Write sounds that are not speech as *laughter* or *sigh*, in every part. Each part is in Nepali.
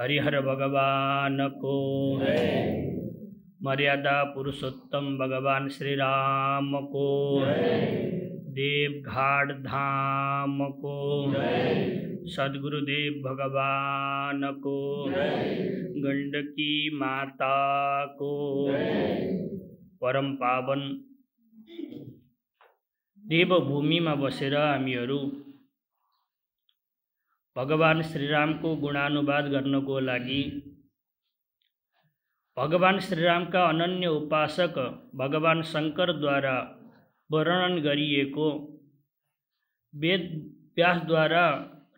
हरिहर भगवान को मर्यादा पुरुषोत्तम भगवान श्री राम को देवघाट धाम को सदगुरुदेव भगवान को गंडकी माता को परम पावन देवभूमिमा बसेर हामीहरू भगवान् श्रीरामको गुणानुवाद गर्नको लागि भगवान् श्रीरामका अनन्य उपासक भगवान् शङ्करद्वारा वर्णन गरिएको वेद व्यासद्वारा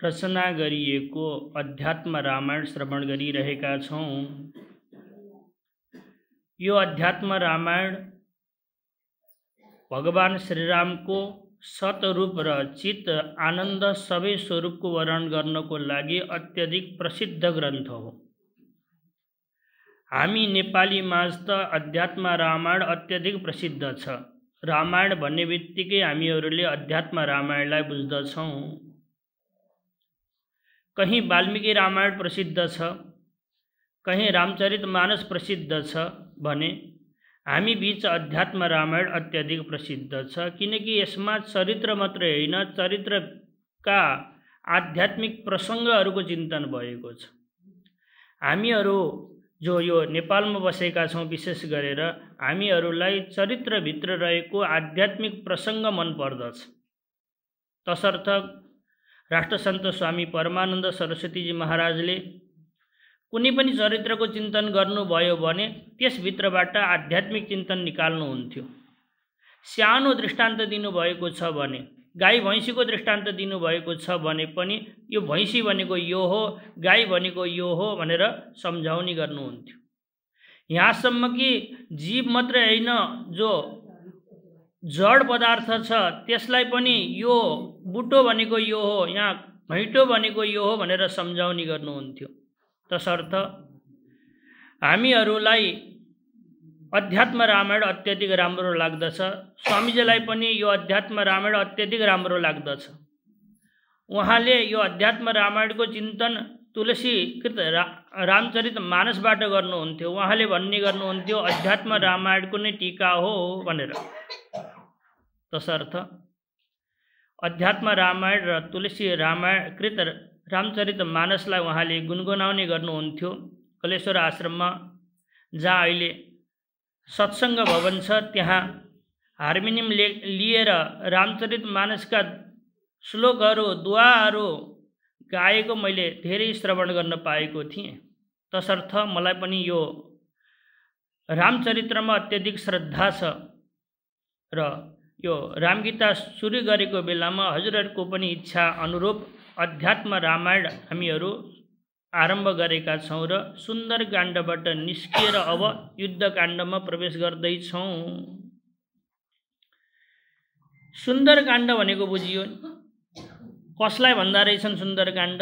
रचना गरिएको अध्यात्म रामायण श्रवण गरिरहेका छौँ यो अध्यात्म रामायण भगवान श्री राम को सतरूप र आनंद सब स्वरूप को वर्णन को लगी अत्यधिक प्रसिद्ध ग्रंथ हो हमी नेपाली मज त अध्यात्म रामायण अत्यधिक प्रसिद्ध छ रामायण भन्ने बित्तिकै हमीर अध्यात्म रामायण बुझ्दछौँ कहीं वाल्मीकि रामायण प्रसिद्ध छ रामचरित मानस प्रसिद्ध छ हामी बिच अध्यात्म रामायण अत्याधिक प्रसिद्ध छ किनकि यसमा चरित्र मात्रै होइन चरित्रका आध्यात्मिक प्रसङ्गहरूको चिन्तन भएको छ हामीहरू जो यो नेपालमा बसेका छौँ विशेष गरेर हामीहरूलाई चरित्रभित्र रहेको आध्यात्मिक प्रसङ्ग मनपर्दछ तसर्थ राष्ट्रसन्त स्वामी परमानन्द सरस्वतीजी महाराजले कुनै पनि चरित्रको चिन्तन गर्नुभयो भने त्यसभित्रबाट आध्यात्मिक चिन्तन निकाल्नुहुन्थ्यो सानो दृष्टान्त दिनुभएको छ भने गाई भैँसीको दृष्टान्त दिनुभएको छ भने पनि यो भैँसी भनेको यो हो गाई भनेको यो हो भनेर सम्झाउने गर्नुहुन्थ्यो यहाँसम्म कि जीव मात्रै होइन जो जड पदार्थ छ त्यसलाई पनि यो बुटो भनेको यो हो यहाँ भैँटो भनेको यो हो भनेर सम्झाउने गर्नुहुन्थ्यो तसर्थ हमीर अध्यात्म रामायण अत्यधिक राम्रो लाग्दछ स्वामीजीलाई यो अध्यात्म रामायण अत्यधिक राम्रो लाग्दछ उहाँले यो अध्यात्म रामायणको चिन्तन तुलसीकृत रा रामचरित मानस गर्नुहुन्थ्यो उहाँले भन्ने गर्नुहुन्थ्यो अध्यात्म रामायणको नै टिका हो भनेर तसर्थ अध्यात्म रामायण र तुलसी रामायण कृत रामचरित मानसलाई उहाँले गुनगुनाउने गर्नुहुन्थ्यो कलेश्वर आश्रममा जहाँ अहिले सत्सङ्ग भवन छ त्यहाँ हार्मोनियम ले लिएर रामचरित मानसका श्लोकहरू दुवाहरू गाएको मैले धेरै श्रवण गर्न पाएको थिएँ तसर्थ मलाई पनि यो रामचरित्रमा अत्यधिक श्रद्धा छ र यो रामगीता सुरु गरेको बेलामा हजुरहरूको पनि इच्छा अनुरूप अध्यात्म रामायण हामीहरू आरम्भ गरेका छौँ र सुन्दरकाण्डबाट निस्किएर अब युद्धकाण्डमा प्रवेश गर्दैछौँ सुन्दरकाण्ड भनेको बुझियो कसलाई भन्दा रहेछन् सुन्दरकाण्ड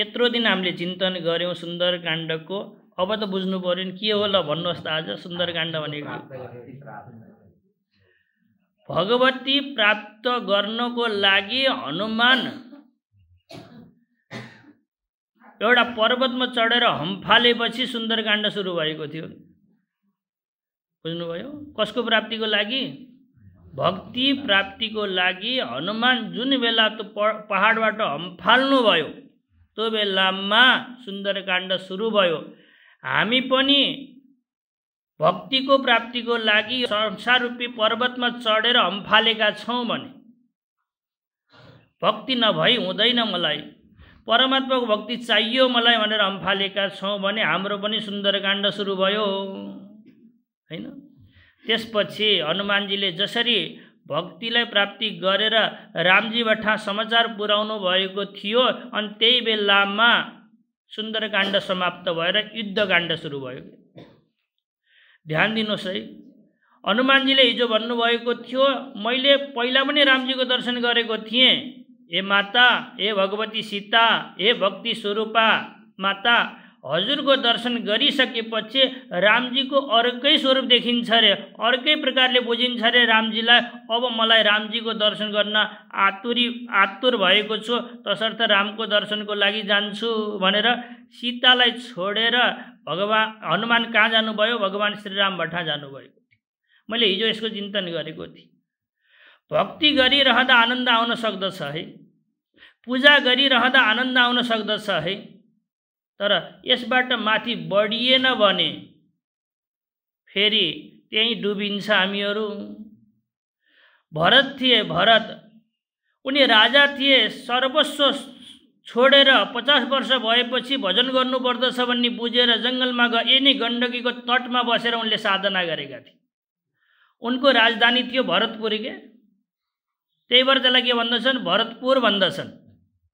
यत्रो दिन हामीले चिन्तन गऱ्यौँ सुन्दरकाण्डको अब त बुझ्नु पऱ्यो नि के हो ल भन्नुहोस् त आज सुन्दरकाण्ड भनेको भगवती प्राप्त गर्नको लागि हनुमान एउटा पर्वतमा चढेर हम्फालेपछि सुन्दरकाण्ड सुरु भएको थियो बुझ्नुभयो कसको प्राप्तिको लागि भक्ति प्राप्तिको लागि हनुमान जुन बेला त्यो पहाडबाट हम्फाल्नुभयो त्यो बेलामा सुन्दरकाण्ड सुरु भयो हामी पनि भक्तिको प्राप्तिको लागि संसार पर्वतमा चढेर हम्फालेका छौँ भने भक्ति नभई हुँदैन मलाई परमात्माको भक्ति चाहियो मलाई भनेर हम्फालेका छौँ भने हाम्रो पनि सुन्दरकाण्ड सुरु भयो होइन त्यसपछि हनुमानजीले जसरी भक्तिलाई प्राप्ति गरेर रामजीबाट समाचार पुर्याउनु भएको थियो अनि त्यही बेलामा सुन्दरकाण्ड समाप्त भएर युद्धकाण्ड सुरु भयो ध्यान दिनुहोस् है हनुमानजीले हिजो भन्नुभएको थियो मैले पहिला पनि रामजीको दर्शन गरेको थिएँ हे माता हे भगवती सीता हे भक्ति स्वरूपा माता हजुरको दर्शन गरिसकेपछि रामजीको अर्कै स्वरूप देखिन्छ अरे अर्कै प्रकारले बुझिन्छ अरे रामजीलाई अब मलाई रामजीको दर्शन गर्न आतुरी आतुर भएको छु तसर्थ रामको दर्शनको लागि जान्छु भनेर सीतालाई छोडेर भगवान् हनुमान कहाँ जानुभयो भगवान् श्रीराम भट्टा जानुभएको थियो मैले हिजो यसको चिन्तन गरेको थिएँ भक्ति गरिरहँदा आनन्द आउन सक्दछ है पूजा गरिरहँदा आनन्द आउन सक्दछ है तर यसबाट माथि बढिएन भने फेरि त्यहीँ डुबिन्छ हामीहरू भरत थिए भरत उनी राजा थिए सर्वस्व छोडेर पचास वर्ष भएपछि भजन गर्नुपर्दछ भन्ने बुझेर जङ्गलमा गए नै गण्डकीको तटमा बसेर उनले साधना गरेका थिए उनको राजधानी थियो भरतपुर के त्यही भएर त्यसलाई के भन्दछन् भरतपुर भन्दछन्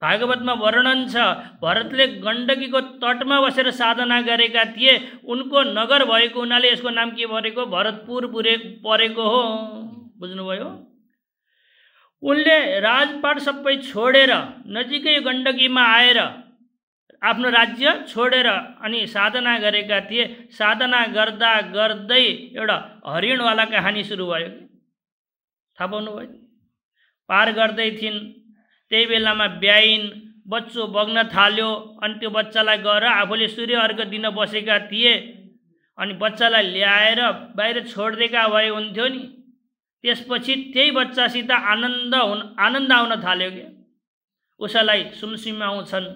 भागवतमा वर्णन छ भरतले गण्डकीको तटमा बसेर साधना गरेका थिए उनको नगर भएको हुनाले यसको नाम के परेको भरतपुर पुरे परेको हो बुझ्नुभयो उनले राजपाट सबै छोडेर नजिकै गण्डकीमा आएर आफ्नो राज्य छोडेर अनि साधना गरेका थिए साधना गर्दा गर्दै एउटा हरिणवाला कहानी सुरु भयो थाहा पाउनुभयो पार गर्दै थिइन् त्यही बेलामा ब्याइन बच्चो बग्न थाल्यो अनि त्यो बच्चालाई गएर आफूले सूर्य अर्घ दिन बसेका थिए अनि बच्चालाई ल्याएर बाहिर छोडिदिएका भए हुन्थ्यो नि त्यसपछि त्यही बच्चासित आनन्द हुन आनन्द आउन थाल्यो क्या उसैलाई आउँछन्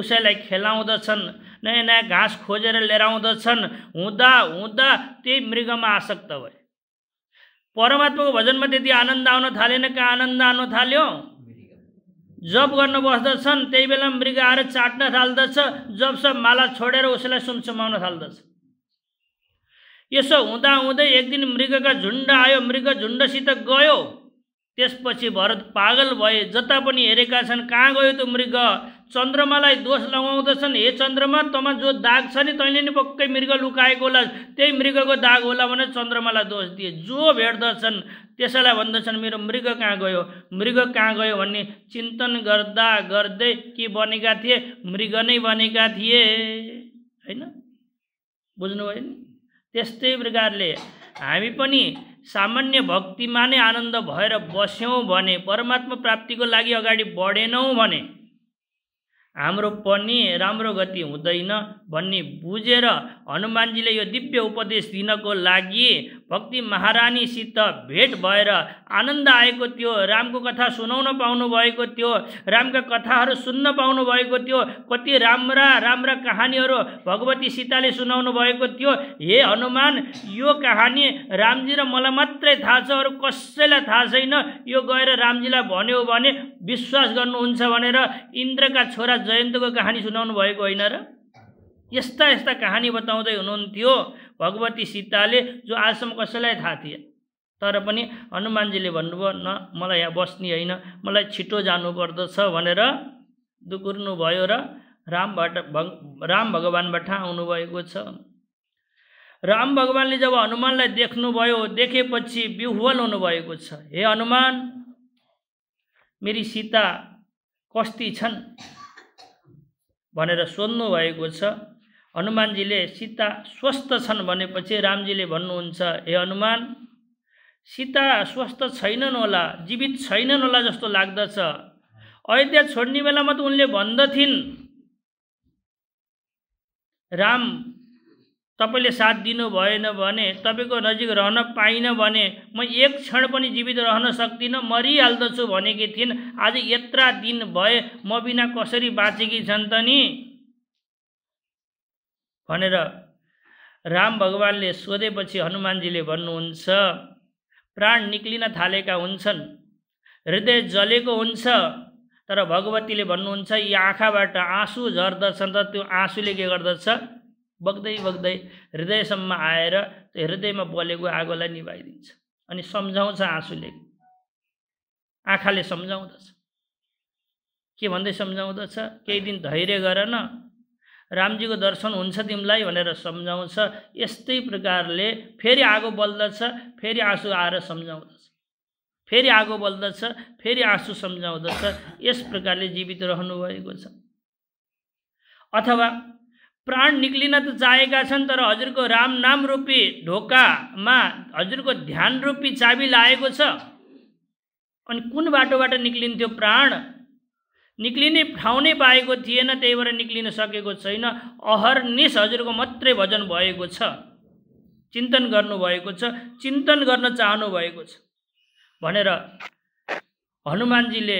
उसैलाई खेलाउँदछन् नयाँ नयाँ घाँस खोजेर लिएर आउँदछन् हुँदा हुँदा त्यही मृगमा आसक्त भए परमात्माको भजनमा त्यति आनन्द आउन थालेन कहाँ आनन्द आउन थाल्यो जप गर्न बस्दछन् त्यही बेला मृग आएर चाट्न थाल्दछ सब माला छोडेर उसलाई सुनसुमाउन थाल्दछ यसो हुँदा हुँदै एक दिन मृगका झुन्ड आयो मृग झुन्डसित गयो त्यसपछि भरत पागल भए जता पनि हेरेका छन् कहाँ गयो त्यो मृग चन्द्रमालाई दोष लगाउँदछन् हे चन्द्रमा तमा जो दाग छ नि तैँले नि पक्कै मृग लुकाएको होला त्यही मृगको दाग होला भने चन्द्रमालाई दोष दिए जो भेट्दछन् त्यसैलाई भन्दछन् मेरो मृग कहाँ गयो मृग कहाँ गयो भन्ने चिन्तन गर्दा गर्दै के बनेका थिए मृग नै बनेका थिए होइन बुझ्नुभयो नि त्यस्तै प्रकारले हामी पनि सामान्य भक्तिमा नै आनन्द भएर बस्यौँ भने परमात्मा प्राप्तिको लागि अगाडि बढेनौँ भने हाम्रो पनि राम्रो गति हुँदैन भन्ने बुझेर हनुमानजीले यो दिव्य उपदेश दिनको लागि भक्ति महारानीसित भेट भएर आनन्द आएको थियो रामको कथा सुनाउन पाउनुभएको थियो रामका कथाहरू सुन्न पाउनुभएको थियो कति राम्रा राम्रा कहानीहरू भगवती सीताले सुनाउनु भएको थियो हे हनुमान यो कहानी रामजी र मलाई मात्रै थाहा छ अरू कसैलाई थाहा छैन यो गएर रामजीलाई भन्यो भने विश्वास गर्नुहुन्छ भनेर इन्द्रका छोरा जयन्तको कहानी सुनाउनु भएको होइन र यस्ता यस्ता कहानी बताउँदै हुनुहुन्थ्यो भगवती सीताले जो आजसम्म कसैलाई थाहा थिए तर पनि हनुमानजीले भन्नुभयो न मलाई यहाँ बस्ने होइन मलाई छिटो जानुपर्दछ भनेर दुकुर्नु भयो र रामबाट भग राम भगवान्बाट आउनुभएको छ राम भगवान्ले जब हनुमानलाई देख्नुभयो देखेपछि बिहुवल हुनुभएको छ हे हनुमान मेरी सीता कस्ती छन् भनेर सोध्नुभएको छ हनुमानजीले सीता स्वस्थ छन् भनेपछि रामजीले भन्नुहुन्छ हे हनुमान सीता स्वस्थ छैनन् होला जीवित छैनन् होला जस्तो लाग्दछ अयोध्या छोड्ने बेलामा त उनले भन्दथिन् राम तपाईँले साथ दिनु भएन भने तपाईँको नजिक रहन पाइनँ भने म एक क्षण पनि जीवित रहन सक्दिनँ मरिहाल्दछु भनेकी थिइन् आज यत्र दिन भए म बिना कसरी बाँचेकी छन् त नि भनेर राम भगवान्ले सोधेपछि हनुमानजीले भन्नुहुन्छ प्राण निक्लिन थालेका हुन्छन् हृदय जलेको हुन्छ तर भगवतीले भन्नुहुन्छ यी आँखाबाट आँसु झर्दछन् त त्यो आँसुले के गर्दछ बग्दै बग्दै हृदयसम्म आएर त्यो हृदयमा बलेको आगोलाई निभाइदिन्छ अनि सम्झाउँछ आँसुले आँखाले सम्झाउँदछ के भन्दै सम्झाउँदछ केही दिन धैर्य गर न रामजीको दर्शन हुन्छ तिमीलाई भनेर सम्झाउँछ यस्तै प्रकारले फेरि आगो बल्दछ फेरि आँसु आएर सम्झाउँदछ फेरि आगो बल्दछ फेरि आँसु सम्झाउँदछ यस प्रकारले जीवित रहनुभएको छ अथवा प्राण निक्लिन त चाहेका छन् तर हजुरको राम नाम रूपी ढोकामा हजुरको ध्यान रूपी चाबी लागेको छ अनि कुन बाटोबाट निक्लिन्थ्यो प्राण निक्लिने ठाउँ नै पाएको थिएन त्यही भएर निक्लिन सकेको छैन अहर्निस हजुरको मात्रै भजन भएको छ चिन्तन गर्नुभएको छ चिन्तन गर्न चाहनुभएको छ भनेर हनुमानजीले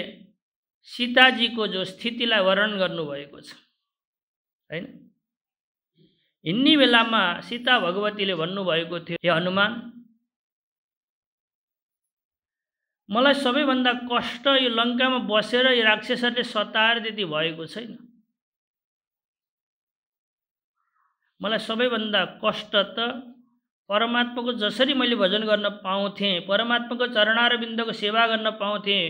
सीताजीको जो स्थितिलाई वर्णन गर्नुभएको छ होइन हिँड्ने बेलामा सीता भगवतीले भन्नुभएको थियो हे हनुमान मलाई सबैभन्दा कष्ट यो लङ्कामा बसेर यो राक्षसहरूले सताएर त्यति भएको छैन मलाई सबैभन्दा कष्ट त परमात्माको जसरी मैले भजन गर्न पाउँथेँ परमात्माको चरणारविन्दको सेवा गर्न पाउँथेँ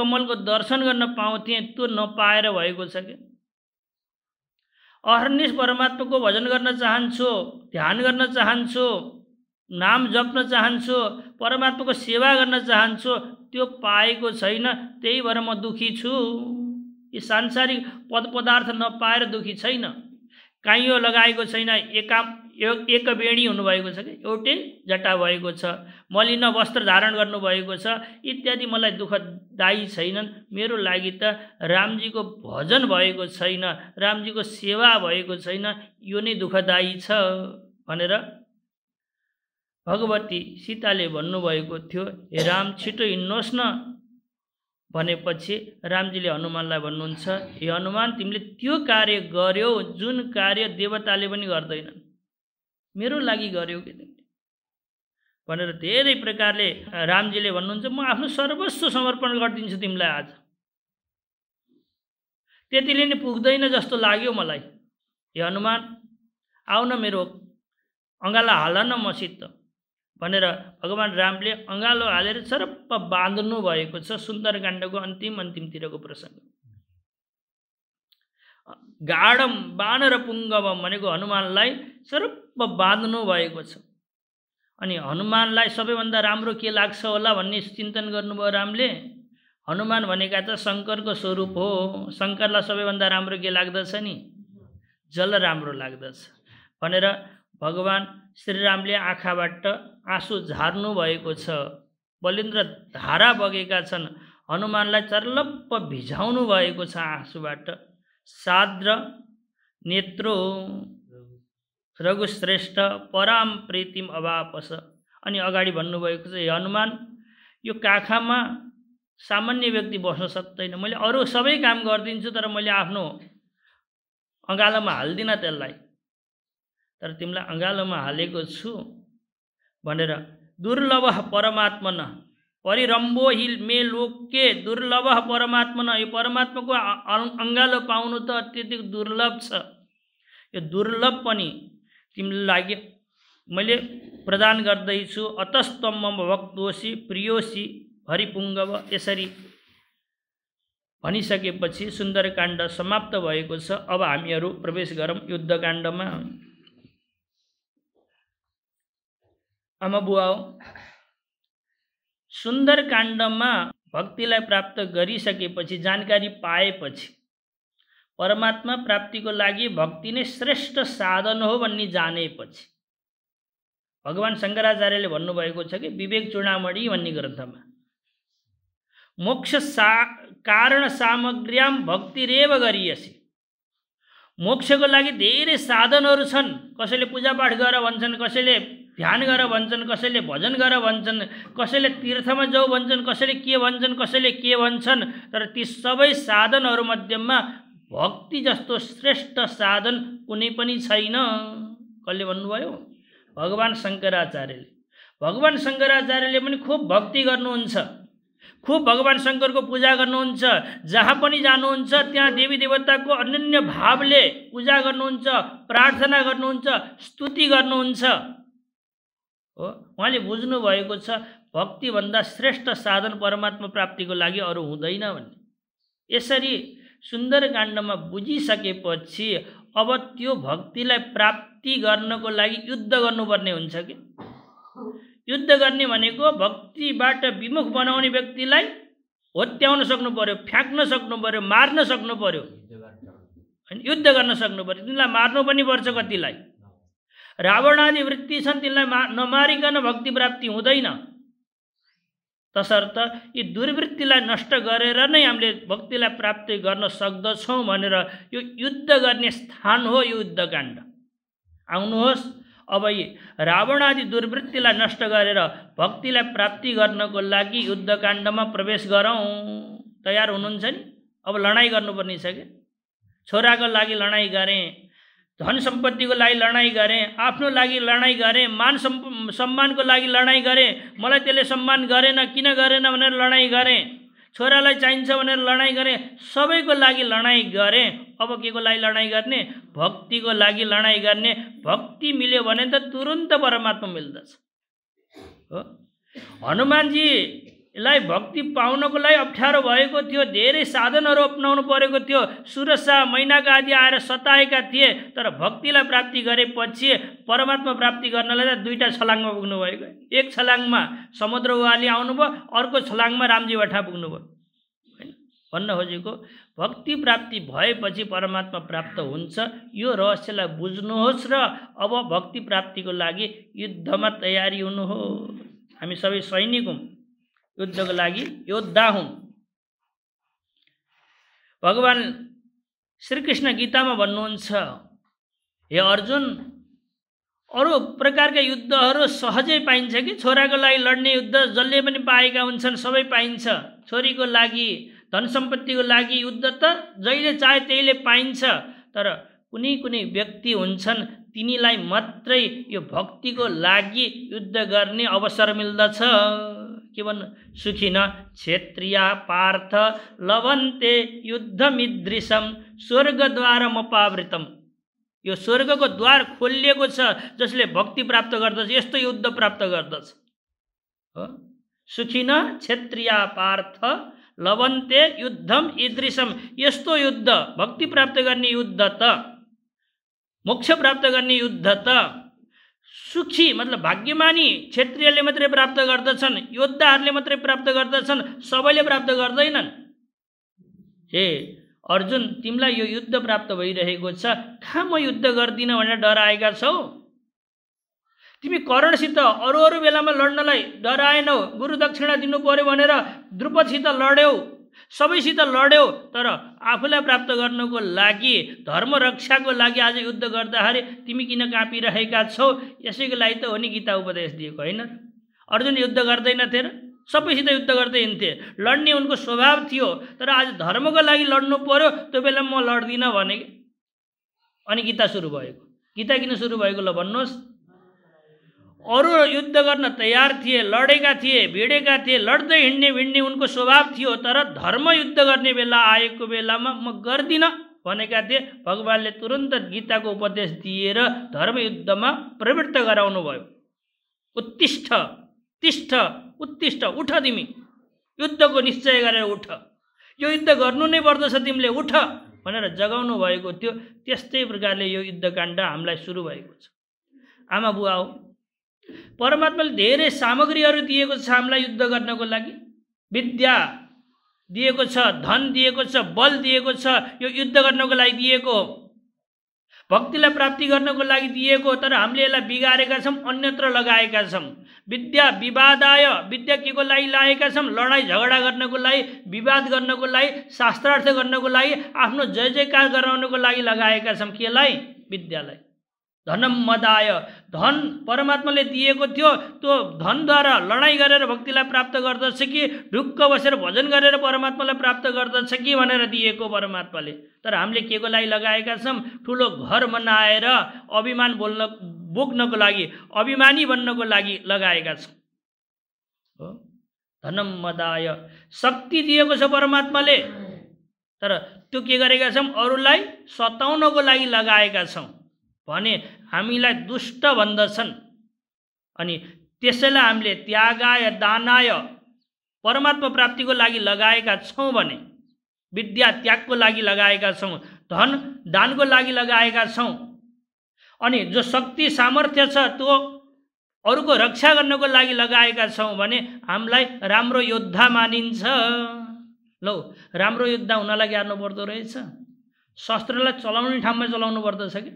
कमलको दर्शन गर्न पाउँथेँ त्यो नपाएर भएको छ क्या अहर्निस परमात्माको भजन गर्न चाहन्छु ध्यान गर्न चाहन्छु नाम जप्न चाहन्छु परमात्माको सेवा गर्न चाहन्छु त्यो पाएको छैन त्यही भएर म दुखी छु यी सांसारिक पद पदार्थ नपाएर दुखी छैन काइयो लगाएको छैन एका बेणी हुनुभएको छ कि एउटै जटा भएको छ मलिन वस्त्र धारण गर्नुभएको छ इत्यादि मलाई दुःखदायी छैनन् मेरो लागि त रामजीको भजन भएको छैन रामजीको सेवा भएको छैन यो नै दुःखदायी छ भनेर भगवती सीताले भन्नुभएको थियो हे राम छिटो हिँड्नुहोस् न भनेपछि रामजीले हनुमानलाई भन्नुहुन्छ हे हनुमान तिमीले त्यो कार्य गर्यौ जुन कार्य देवताले पनि गर्दैनन् मेरो लागि गर्यौ कि तिमीले भनेर धेरै प्रकारले रामजीले भन्नुहुन्छ म आफ्नो सर्वस्व समर्पण गरिदिन्छु तिमीलाई आज त्यतिले नै पुग्दैन जस्तो लाग्यो मलाई हे हनुमान आऊ न मेरो अँगाला हाल न मसित भनेर भगवान् रामले अँगालो हालेर सर्प बाँध्नु भएको छ सुन्दरकाण्डको अन्तिम अन्तिमतिरको प्रसङ्ग गाडम र पुङ्गवम भनेको हनुमानलाई सर्प बाँध्नु भएको छ अनि हनुमानलाई सबैभन्दा राम्रो के लाग्छ होला भन्ने चिन्तन गर्नुभयो रामले हनुमान भनेका त शङ्करको स्वरूप हो शङ्करलाई सबैभन्दा राम्रो के लाग्दछ नि जल राम्रो लाग्दछ भनेर भगवान् श्रीरामले आँखाबाट आँसु झार्नु भएको छ बलिन्द्र धारा बगेका छन् हनुमानलाई चर्लप्प भिजाउनु भएको छ आँसुबाट साद्र नेत्रो रघुश्रेष्ठ पराम प्रीतिम अभापस अनि अगाडि भन्नुभएको छ हनुमान यो काखामा सामान्य व्यक्ति बस्न सक्दैन मैले अरू सबै काम गरिदिन्छु तर मैले आफ्नो अँगालोमा हाल्दिनँ त्यसलाई तर तिमीलाई अँगालोमा हालेको छु भनेर दुर्लभ परमात्मन परिरम्बो हिल मे लोके दुर्लभ परमात्मन यो परमात्माको अङ्गालो पाउनु त अत्यधिक दुर्लभ छ यो दुर्लभ पनि तिमीले लागि मैले प्रदान गर्दैछु अतस्तम्म भक्तोसी प्रियोसी हरिपुङ्गव यसरी भनिसकेपछि सुन्दरकाण्ड समाप्त भएको छ अब हामीहरू प्रवेश गरौँ युद्धकाण्डमा आमा बुवा सुन्दर सुन्दरकाण्डमा भक्तिलाई प्राप्त गरिसकेपछि जानकारी पाएपछि परमात्मा प्राप्तिको लागि भक्ति नै श्रेष्ठ साधन हो भन्ने जानेपछि भगवान् शङ्कराचार्यले भन्नुभएको छ कि विवेक चुडामणी भन्ने ग्रन्थमा मोक्ष सा कारण सामग्र्याम रेव गरिएसे मोक्षको लागि धेरै साधनहरू छन् कसैले पूजापाठ गरेर भन्छन् कसैले ध्यान गर भन्छन् कसैले भजन गर भन्छन् कसैले तीर्थमा जाऊ भन्छन् कसैले के भन्छन् कसैले के भन्छन् तर ती सबै साधनहरूमध्येमा भक्ति जस्तो श्रेष्ठ साधन कुनै पनि छैन कसले भन्नुभयो भगवान् शङ्कराचार्यले भगवान् शङ्कराचार्यले पनि खुब भक्ति गर्नुहुन्छ खुब भगवान् शङ्करको पूजा गर्नुहुन्छ जहाँ पनि जानुहुन्छ त्यहाँ देवी देवताको अनन्य भावले पूजा गर्नुहुन्छ प्रार्थना गर्नुहुन्छ स्तुति गर्नुहुन्छ हो उहाँले बुझ्नुभएको छ भक्तिभन्दा श्रेष्ठ साधन परमात्मा प्राप्तिको लागि अरू हुँदैन भन्ने यसरी सुन्दरकाण्डमा बुझिसकेपछि अब त्यो भक्तिलाई प्राप्ति गर्नको लागि युद्ध गर्नुपर्ने हुन्छ कि युद्ध गर्ने भनेको भक्तिबाट विमुख बनाउने व्यक्तिलाई होत्याउन सक्नु पऱ्यो फ्याँक्न सक्नु पऱ्यो मार्न सक्नु पऱ्यो युद्ध गर्न सक्नु पऱ्यो तिनीलाई मार्नु पनि पर्छ कतिलाई रावण आदि वृत्ति छन् तिनलाई मा नमारिकन भक्ति प्राप्ति हुँदैन तसर्थ यी दुर्वृत्तिलाई नष्ट गरेर नै हामीले भक्तिलाई प्राप्ति गर्न सक्दछौँ भनेर यो युद्ध गर्ने स्थान हो यो युद्धकाण्ड आउनुहोस् अब यी रावण आदि दुर्वृत्तिलाई नष्ट गरेर भक्तिलाई प्राप्ति गर्नको लागि युद्धकाण्डमा प्रवेश गरौँ तयार हुनुहुन्छ नि अब लडाइँ गर्नुपर्ने छ कि छोराको लागि लडाइँ गरेँ धन सम्पत्तिको लागि लडाइँ गरेँ आफ्नो लागि लडाइँ गरेँ मान सम् सम्मानको लागि लडाइँ गरेँ मलाई त्यसले सम्मान गरेन किन गरेन भनेर लडाइँ गरेँ छोरालाई चाहिन्छ भनेर लडाइँ गरेँ सबैको लागि लडाइँ गरेँ अब के को लागि लडाइँ गर्ने भक्तिको लागि लडाइँ गर्ने भक्ति मिल्यो भने त तुरुन्त परमात्मा मिल्दछ हो हनुमानजी यसलाई भक्ति पाउनको लागि अप्ठ्यारो भएको थियो धेरै साधनहरू अप्नाउनु परेको थियो सुरसा मैनाका आदि आएर सताएका थिए तर भक्तिलाई प्राप्ति गरेपछि परमात्मा प्राप्ति गर्नलाई त दुईवटा छलाङमा पुग्नुभएको एक छलाङमा समुद्र उहाँले आउनुभयो अर्को छलाङमा रामजी वाठा पुग्नुभयो होइन भन्न खोजेको भक्ति प्राप्ति भएपछि परमात्मा प्राप्त हुन्छ यो रहस्यलाई बुझ्नुहोस् र अब भक्ति प्राप्तिको लागि युद्धमा तयारी हुनुहोस् हामी सबै सैनिक हौँ युद्धको लागि योद्धा हुन् भगवान् श्रीकृष्ण गीतामा भन्नुहुन्छ हे अर्जुन अरू प्रकारका युद्धहरू सहजै पाइन्छ कि छोराको लागि लड्ने युद्ध जसले पनि पाएका हुन्छन् सबै पाइन्छ छोरीको लागि धन सम्पत्तिको लागि युद्ध त जहिले चाहे त्यहीले पाइन्छ तर कुनै कुनै व्यक्ति हुन्छन् तिनीलाई मात्रै यो भक्तिको लागि युद्ध गर्ने अवसर मिल्दछ के भन्नु सुखिन क्षेत्रिया पार्थ लवन्ते युद्धमिदृशम स्वर्गद्वारमपावृतम यो स्वर्गको द्वार खोलिएको छ जसले भक्ति प्राप्त गर्दछ यस्तो युद्ध प्राप्त गर्दछ हो सुखिन क्षेत्रिया पार्थ लवन्ते युद्धम इदृशम यस्तो युद्ध भक्ति प्राप्त गर्ने युद्ध त मोक्ष प्राप्त गर्ने युद्ध त सुखी मतलब भाग्यमानी क्षेत्रीयले मात्रै प्राप्त गर्दछन् योद्धाहरूले मात्रै प्राप्त गर्दछन् सबैले प्राप्त गर्दैनन् हे अर्जुन तिमीलाई यो युद्ध प्राप्त भइरहेको छ कहाँ म युद्ध गर्दिनँ भनेर डराएका छौ तिमी करणसित अरू अरू बेलामा लड्नलाई डराएनौ गुरु दक्षिणा दिनु पऱ्यो भनेर द्रुपदसित लड्यौ सबैसित लड्यो तर आफूलाई प्राप्त गर्नको लागि धर्म रक्षाको लागि आज युद्ध गर्दाखेरि तिमी किन काँपिरहेका छौ यसैको लागि त हो नि गीता उपदेश दिएको होइन अर्जुन युद्ध गर्दैनथे र सबैसित युद्ध गर्दै हिँड्थे लड्ने उनको स्वभाव थियो तर आज धर्मको लागि लड्नु पर्यो त्यो बेला म लड्दिनँ भने अनि गीता सुरु भएको गीता किन सुरु भएको ल भन्नुहोस् अरू युद्ध गर्न तयार थिए लडेका थिए भिडेका थिए लड्दै हिँड्ने भिड्ने उनको स्वभाव थियो तर धर्म युद्ध गर्ने बेला आएको बेलामा म गर्दिनँ भनेका थिए भगवान्ले तुरन्त गीताको उपदेश दिएर धर्मयुद्धमा प्रवृत्त गराउनु भयो उत्तिष्ठ तिष्ठ उत्तिष्ठ उठ तिमी युद्धको निश्चय गरेर उठ यो युद्ध गर्नु नै पर्दछ तिमीले उठ भनेर जगाउनु भएको थियो त्यस्तै प्रकारले यो युद्धकाण्ड हामीलाई सुरु भएको छ आमा बुवा हो परमात्माले धेरै सामग्रीहरू दिएको छ हामीलाई युद्ध गर्नको लागि विद्या दिएको छ धन दिएको छ बल दिएको छ यो युद्ध गर्नको लागि दिएको हो भक्तिलाई प्राप्ति गर्नको लागि दिएको तर हामीले यसलाई बिगारेका छौँ अन्यत्र लगाएका छौँ विद्या विवादाय विद्या के को लागि लागेका छौँ लडाइँ झगडा गर्नको लागि विवाद गर्नको लागि शास्त्रार्थ गर्नको लागि आफ्नो जय जयकार गराउनको लागि लगाएका छौँ केलाई विद्यालाई धनमदाय धन परमात्माले दिएको थियो त्यो धनद्वारा लडाइँ गरेर भक्तिलाई प्राप्त गर्दछ कि ढुक्क बसेर भजन गरेर परमात्मालाई प्राप्त गर्दछ कि भनेर दिएको परमात्माले तर हामीले के को लागि लगाएका छौँ ठुलो घर मनाएर अभिमान बोल्न बोक्नको लागि अभिमानी बन्नको लागि लगाएका छौँ हो धनम मदाय शक्ति दिएको छ परमात्माले तर त्यो के गरेका छौँ अरूलाई सताउनको लागि लगाएका छौँ भने हामीलाई दुष्ट भन्दछन् अनि त्यसैलाई हामीले त्यागाय दानाय परमात्मा प्राप्तिको लागि लगाएका छौँ भने विद्या त्यागको लागि लगाएका छौँ धन दानको लागि लगाएका छौँ अनि जो शक्ति सामर्थ्य छ त्यो अरूको रक्षा गर्नको लागि लगाएका छौँ भने हामीलाई राम्रो योद्धा मानिन्छ ल राम्रो योद्धा हुनलाई गार्नु पर्दो रहेछ शस्त्रलाई चलाउने ठाउँमा चलाउनु पर्दछ कि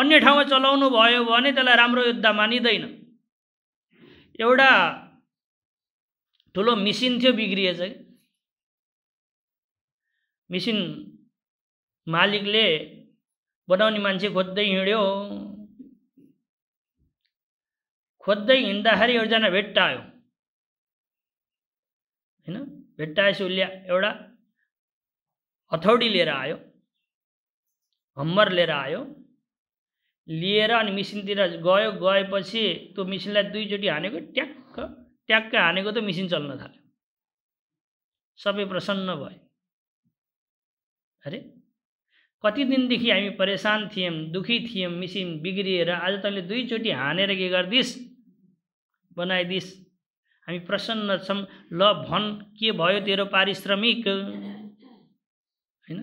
अन्य ठाउँमा चलाउनु भयो भने त्यसलाई राम्रो योद्धा मानिँदैन एउटा ठुलो मिसिन थियो बिग्रिएछ कि मिसिन मालिकले बनाउने मान्छे खोज्दै हिँड्यो खोज्दै हिँड्दाखेरि एकजना भेट्टायो होइन भेट्टाएपछि उसले एउटा हथौडी लिएर आयो हम्मर लिएर आयो लिएर अनि मिसिनतिर गयो गएपछि त्यो मिसिनलाई दुईचोटि हानेको ट्याक्क ट्याक्क हानेको त मिसिन चल्न थाल्यो सबै प्रसन्न भयो अरे कति दिनदेखि हामी परेसान थियौँ दुखी थियौँ मिसिन बिग्रिएर आज तैँले दुईचोटि हानेर के गरिदिस् बनाइदिस् हामी प्रसन्न छौँ ल भन के भयो तेरो पारिश्रमिक होइन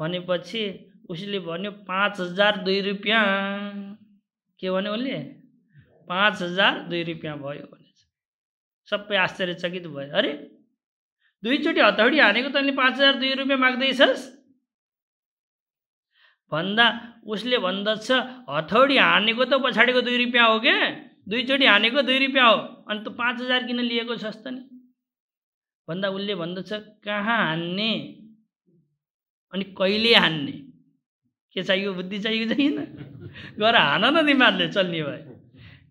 भनेपछि उसले भन्यो पाँच हजार दुई रुपियाँ के भन्यो उसले पाँच हजार दुई रुपियाँ भयो भने सबै आश्चर्यचकित भयो अरे दुईचोटि हतौडी हानेको तैँले पाँच हजार दुई रुपियाँ माग्दैछस् भन्दा उसले भन्दछ हथौडी हानेको त पछाडिको दुई रुपियाँ हो के दुईचोटि हानेको दुई रुपियाँ हो अनि तँ पाँच हजार किन लिएको छस् त नि भन्दा उसले भन्दछ कहाँ हान्ने अनि कहिले हान्ने के चाहियो बुद्धि चाहियो चाहिँ गएर हान न दिमागले चल्ने भए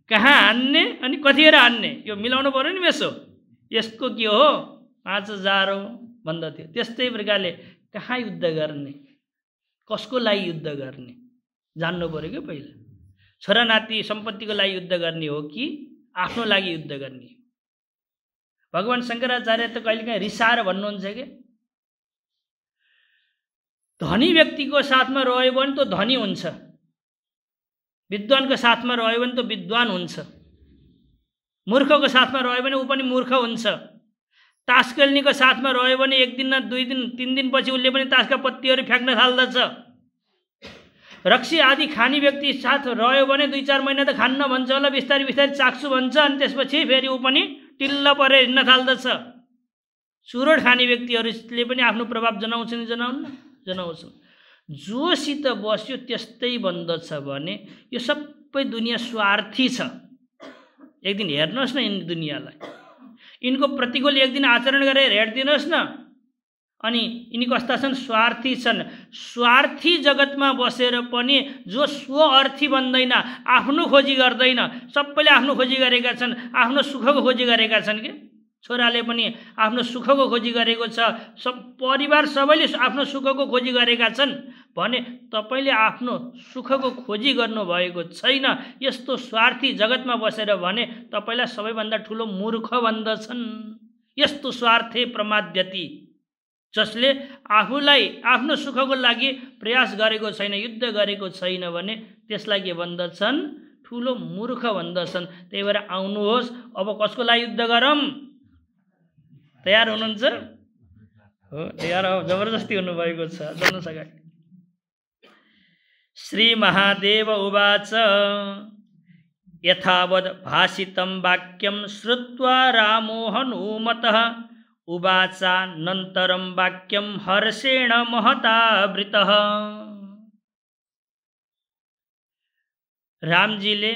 कहाँ हान्ने अनि कतिखेर हान्ने यो मिलाउनु पऱ्यो नि मेसो यसको के हो पाँच हजार हो भन्दथ्यो त्यस्तै प्रकारले कहाँ युद्ध गर्ने कसको लागि युद्ध गर्ने जान्नु पऱ्यो क्या पहिला छोरा नाति सम्पत्तिको लागि युद्ध गर्ने हो कि आफ्नो लागि युद्ध गर्ने भगवान् शङ्कराचार्य त कहिलेकाहीँ रिसाएर भन्नुहुन्छ क्या धनी व्यक्तिको साथमा रह्यो भने त धनी हुन्छ विद्वानको साथमा रह्यो भने त विद्वान हुन्छ मूर्खको साथमा रह्यो भने ऊ पनि मूर्ख हुन्छ तास खेल्नेको साथमा रह्यो भने एक दिन न दुई दिन तिन दिनपछि उसले पनि तासका पत्तीहरू फ्याँक्न थाल्दछ रक्सी आदि खाने व्यक्ति साथ रह्यो भने दुई चार महिना त खान्न भन्छ होला बिस्तारै बिस्तारै चाक्छु भन्छ अनि त्यसपछि फेरि ऊ पनि टिल्ल परेर हिँड्न थाल्दछ सुरड खाने व्यक्तिहरूले पनि आफ्नो प्रभाव जनाउँछ नि जनाउन्न जनाउँछौँ जोसित बस्यो त्यस्तै बन्दछ भने यो सबै दुनियाँ स्वार्थी छ एक दिन हेर्नुहोस् न यिन दुनियाँलाई यिनको प्रतिकूल एक दिन आचरण गरेर हेरिदिनुहोस् न अनि यिनी कस्ता छन् स्वार्थी छन् स्वार्थी जगतमा बसेर पनि जो स्वअर्थी बन्दैन आफ्नो खोजी गर्दैन सबैले आफ्नो खोजी गरेका छन् आफ्नो सुखको खोजी गरेका छन् कि छोराले पनि आफ्नो सुखको खोजी गरेको छ सब परिवार सबैले आफ्नो सुखको खोजी गरेका छन् भने तपाईँले आफ्नो सुखको खोजी गर्नुभएको छैन यस्तो स्वार्थी जगतमा बसेर भने तपाईँलाई सबैभन्दा ठुलो मूर्ख भन्दछन् यस्तो स्वार्थे प्रमाध्यति जसले आफूलाई आफ्नो सुखको लागि प्रयास गरेको छैन युद्ध गरेको छैन भने त्यसलाई के भन्दछन् ठुलो मूर्ख भन्दछन् त्यही भएर आउनुहोस् अब कसको लागि युद्ध गरौँ तयार हुनुहुन्छ हो तयार जबरजस्ती हुनुभएको छ जानुहोस् अगाडि श्री महादेव उवाच यथावद् भाषितं वाक्यं श्रुत्वा रामो हनुमतः उवाचानन्तरं वाक्यं हर्षेण महतावृतः रामजीले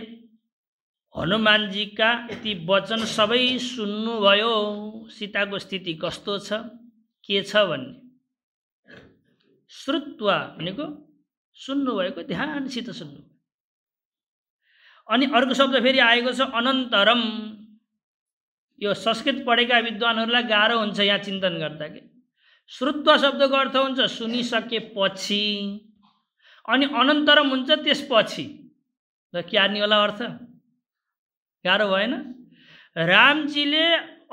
हनुमानजीका ती वचन सबै सुन्नुभयो सीताको स्थिति कस्तो छ के छ भन्ने श्रुत्व भनेको सुन्नुभएको ध्यानसित सुन्नु अनि अर्को शब्द फेरि आएको छ अनन्तरम यो संस्कृत पढेका विद्वानहरूलाई गाह्रो हुन्छ यहाँ चिन्तन गर्दा कि श्रुत्व शब्दको अर्थ हुन्छ सुनिसकेपछि अनि अनन्तरम हुन्छ त्यसपछि र क्या होला अर्थ गाह्रो भएन रामजीले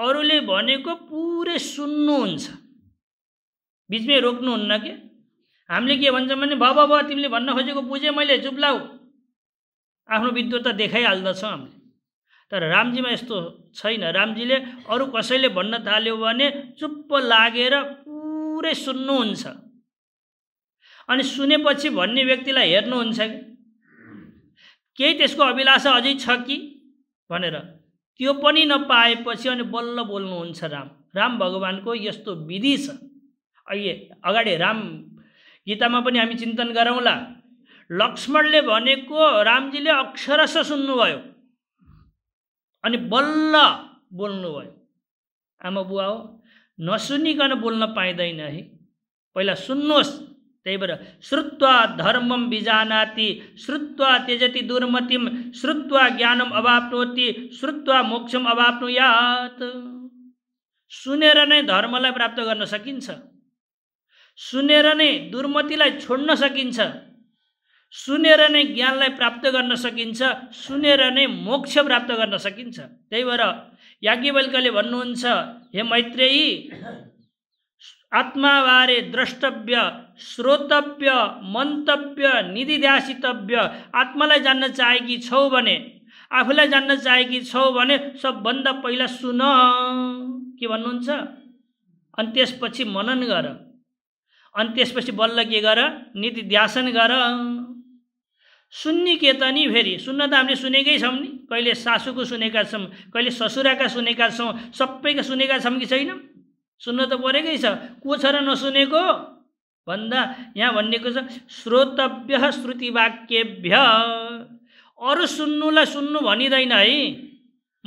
अरूले भनेको पुरै सुन्नुहुन्छ बिचमै रोक्नुहुन्न कि हामीले के भन्छौँ भने भा भा तिमीले भन्न खोजेको बुझेँ मैले चुप लाऊ आफ्नो विद्वत्ता देखाइहाल्दछौँ हामीले तर रामजीमा यस्तो छैन रामजीले अरू कसैले भन्न थाल्यो भने चुप्प लागेर पुरै सुन्नुहुन्छ अनि सुनेपछि भन्ने व्यक्तिलाई हेर्नुहुन्छ कि केही त्यसको अभिलाषा अझै छ कि भनेर त्यो पनि नपाएपछि अनि बल्ल बोल्नुहुन्छ राम राम भगवान्को यस्तो विधि छ अहिले अगाडि राम गीतामा पनि हामी चिन्तन गरौँला लक्ष्मणले भनेको रामजीले अक्षरश सुन्नुभयो अनि बल्ल बोल्नुभयो आमा बुवा हो नसुनिकन बोल्न पाइँदैन है पहिला सुन्नुहोस् त्यही भएर श्रुत्वा धर्मम बिजानाति श्रुत्वा त्यजति दुर्मतिम श्रुत्वा ज्ञानम अवाप्नोति श्रुत्वा मोक्षम यात सुनेर नै धर्मलाई प्राप्त गर्न सकिन्छ सुनेर नै दुर्मतिलाई छोड्न सकिन्छ सुनेर नै ज्ञानलाई प्राप्त गर्न सकिन्छ सुनेर नै मोक्ष प्राप्त गर्न सकिन्छ त्यही भएर याज्ञवल्कले भन्नुहुन्छ हे मैत्रेयी आत्माबारे द्रष्टव्य श्रोतव्य मन्तव्य निधिध्यासितव्य आत्मालाई जान्न चाहेकी छौ भने आफूलाई जान्न चाहेकी छौ भने सबभन्दा पहिला सुन के भन्नुहुन्छ अनि त्यसपछि मनन गर अनि त्यसपछि बल्ल के गर ध्यासन गर सुन्ने के त नि फेरि सुन्न त हामीले सुनेकै छौँ नि कहिले सासूको सुनेका छौँ कहिले ससुराका सुनेका छौँ सबैका सुनेका छौँ कि छैन सुन्न त परेकै छ को छ र नसुनेको भन्दा यहाँ भनिएको छ श्रोतव्य श्रुतिवाक्यभ्य अरू सुन्नुलाई सुन्नु भनिँदैन है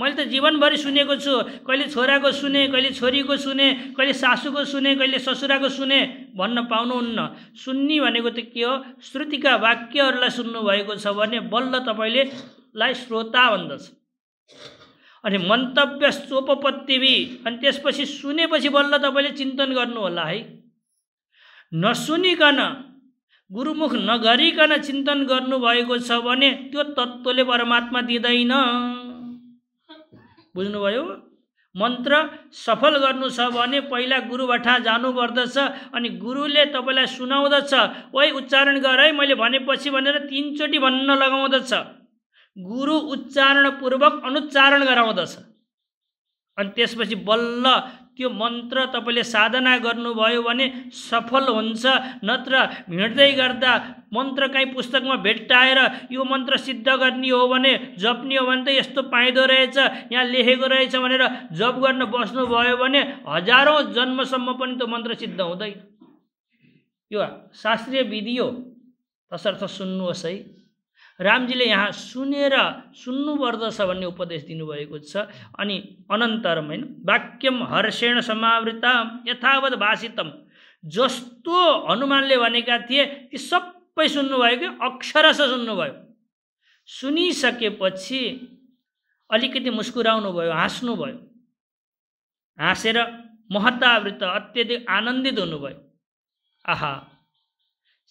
मैले त जीवनभरि सुनेको छु कहिले छोराको सुने कहिले छोरीको सुने कहिले सासूको सुने कहिले ससुराको सुने भन्न पाउनुहुन्न सुन्नी भनेको त के हो श्रुतिका वाक्यहरूलाई सुन्नुभएको छ भने बल्ल तपाईँले लाई श्रोता भन्दछ अनि मन्तव्य सोपपत्तिवी अनि त्यसपछि सुनेपछि बल्ल तपाईँले चिन्तन गर्नु होला है नसुनिकन गुरुमुख नगरिकन चिन्तन गर्नुभएको छ भने त्यो तत्त्वले परमात्मा दिँदैन बुझ्नुभयो मन्त्र सफल गर्नु छ भने पहिला गुरुबाट जानुपर्दछ अनि गुरुले तपाईँलाई सुनाउँदछ ओइ उच्चारण गर है मैले भनेपछि भनेर तिनचोटि भन्न लगाउँदछ गुरु उच्चारणपूर्वक अनुच्चारण गराउँदछ अनि त्यसपछि बल्ल त्यो मन्त्र तपाईँले साधना गर्नुभयो भने सफल हुन्छ नत्र हिँड्दै गर्दा मन्त्र काहीँ पुस्तकमा भेट्टाएर यो मन्त्र सिद्ध गर्ने हो भने जप्ने हो भने त यस्तो पाइँदो रहेछ यहाँ लेखेको रहेछ भनेर जप गर्न बस्नुभयो भने हजारौँ जन्मसम्म पनि त्यो मन्त्र सिद्ध हुँदैन यो शास्त्रीय विधि हो तसर्थ सुन्नुहोस् है रामजीले यहाँ सुनेर सुन्नुपर्दछ भन्ने उपदेश दिनुभएको छ अनि अनन्तरम होइन वाक्यम हर्षेण समावृत यथावत भाषितम जस्तो हनुमानले भनेका थिए ती सबै सुन्नुभयो कि अक्षरस सुन्नुभयो सुनिसकेपछि अलिकति मुस्कुराउनु भयो हाँस्नुभयो हाँसेर महत्तावृत्त अत्यधिक आनन्दित हुनुभयो आहा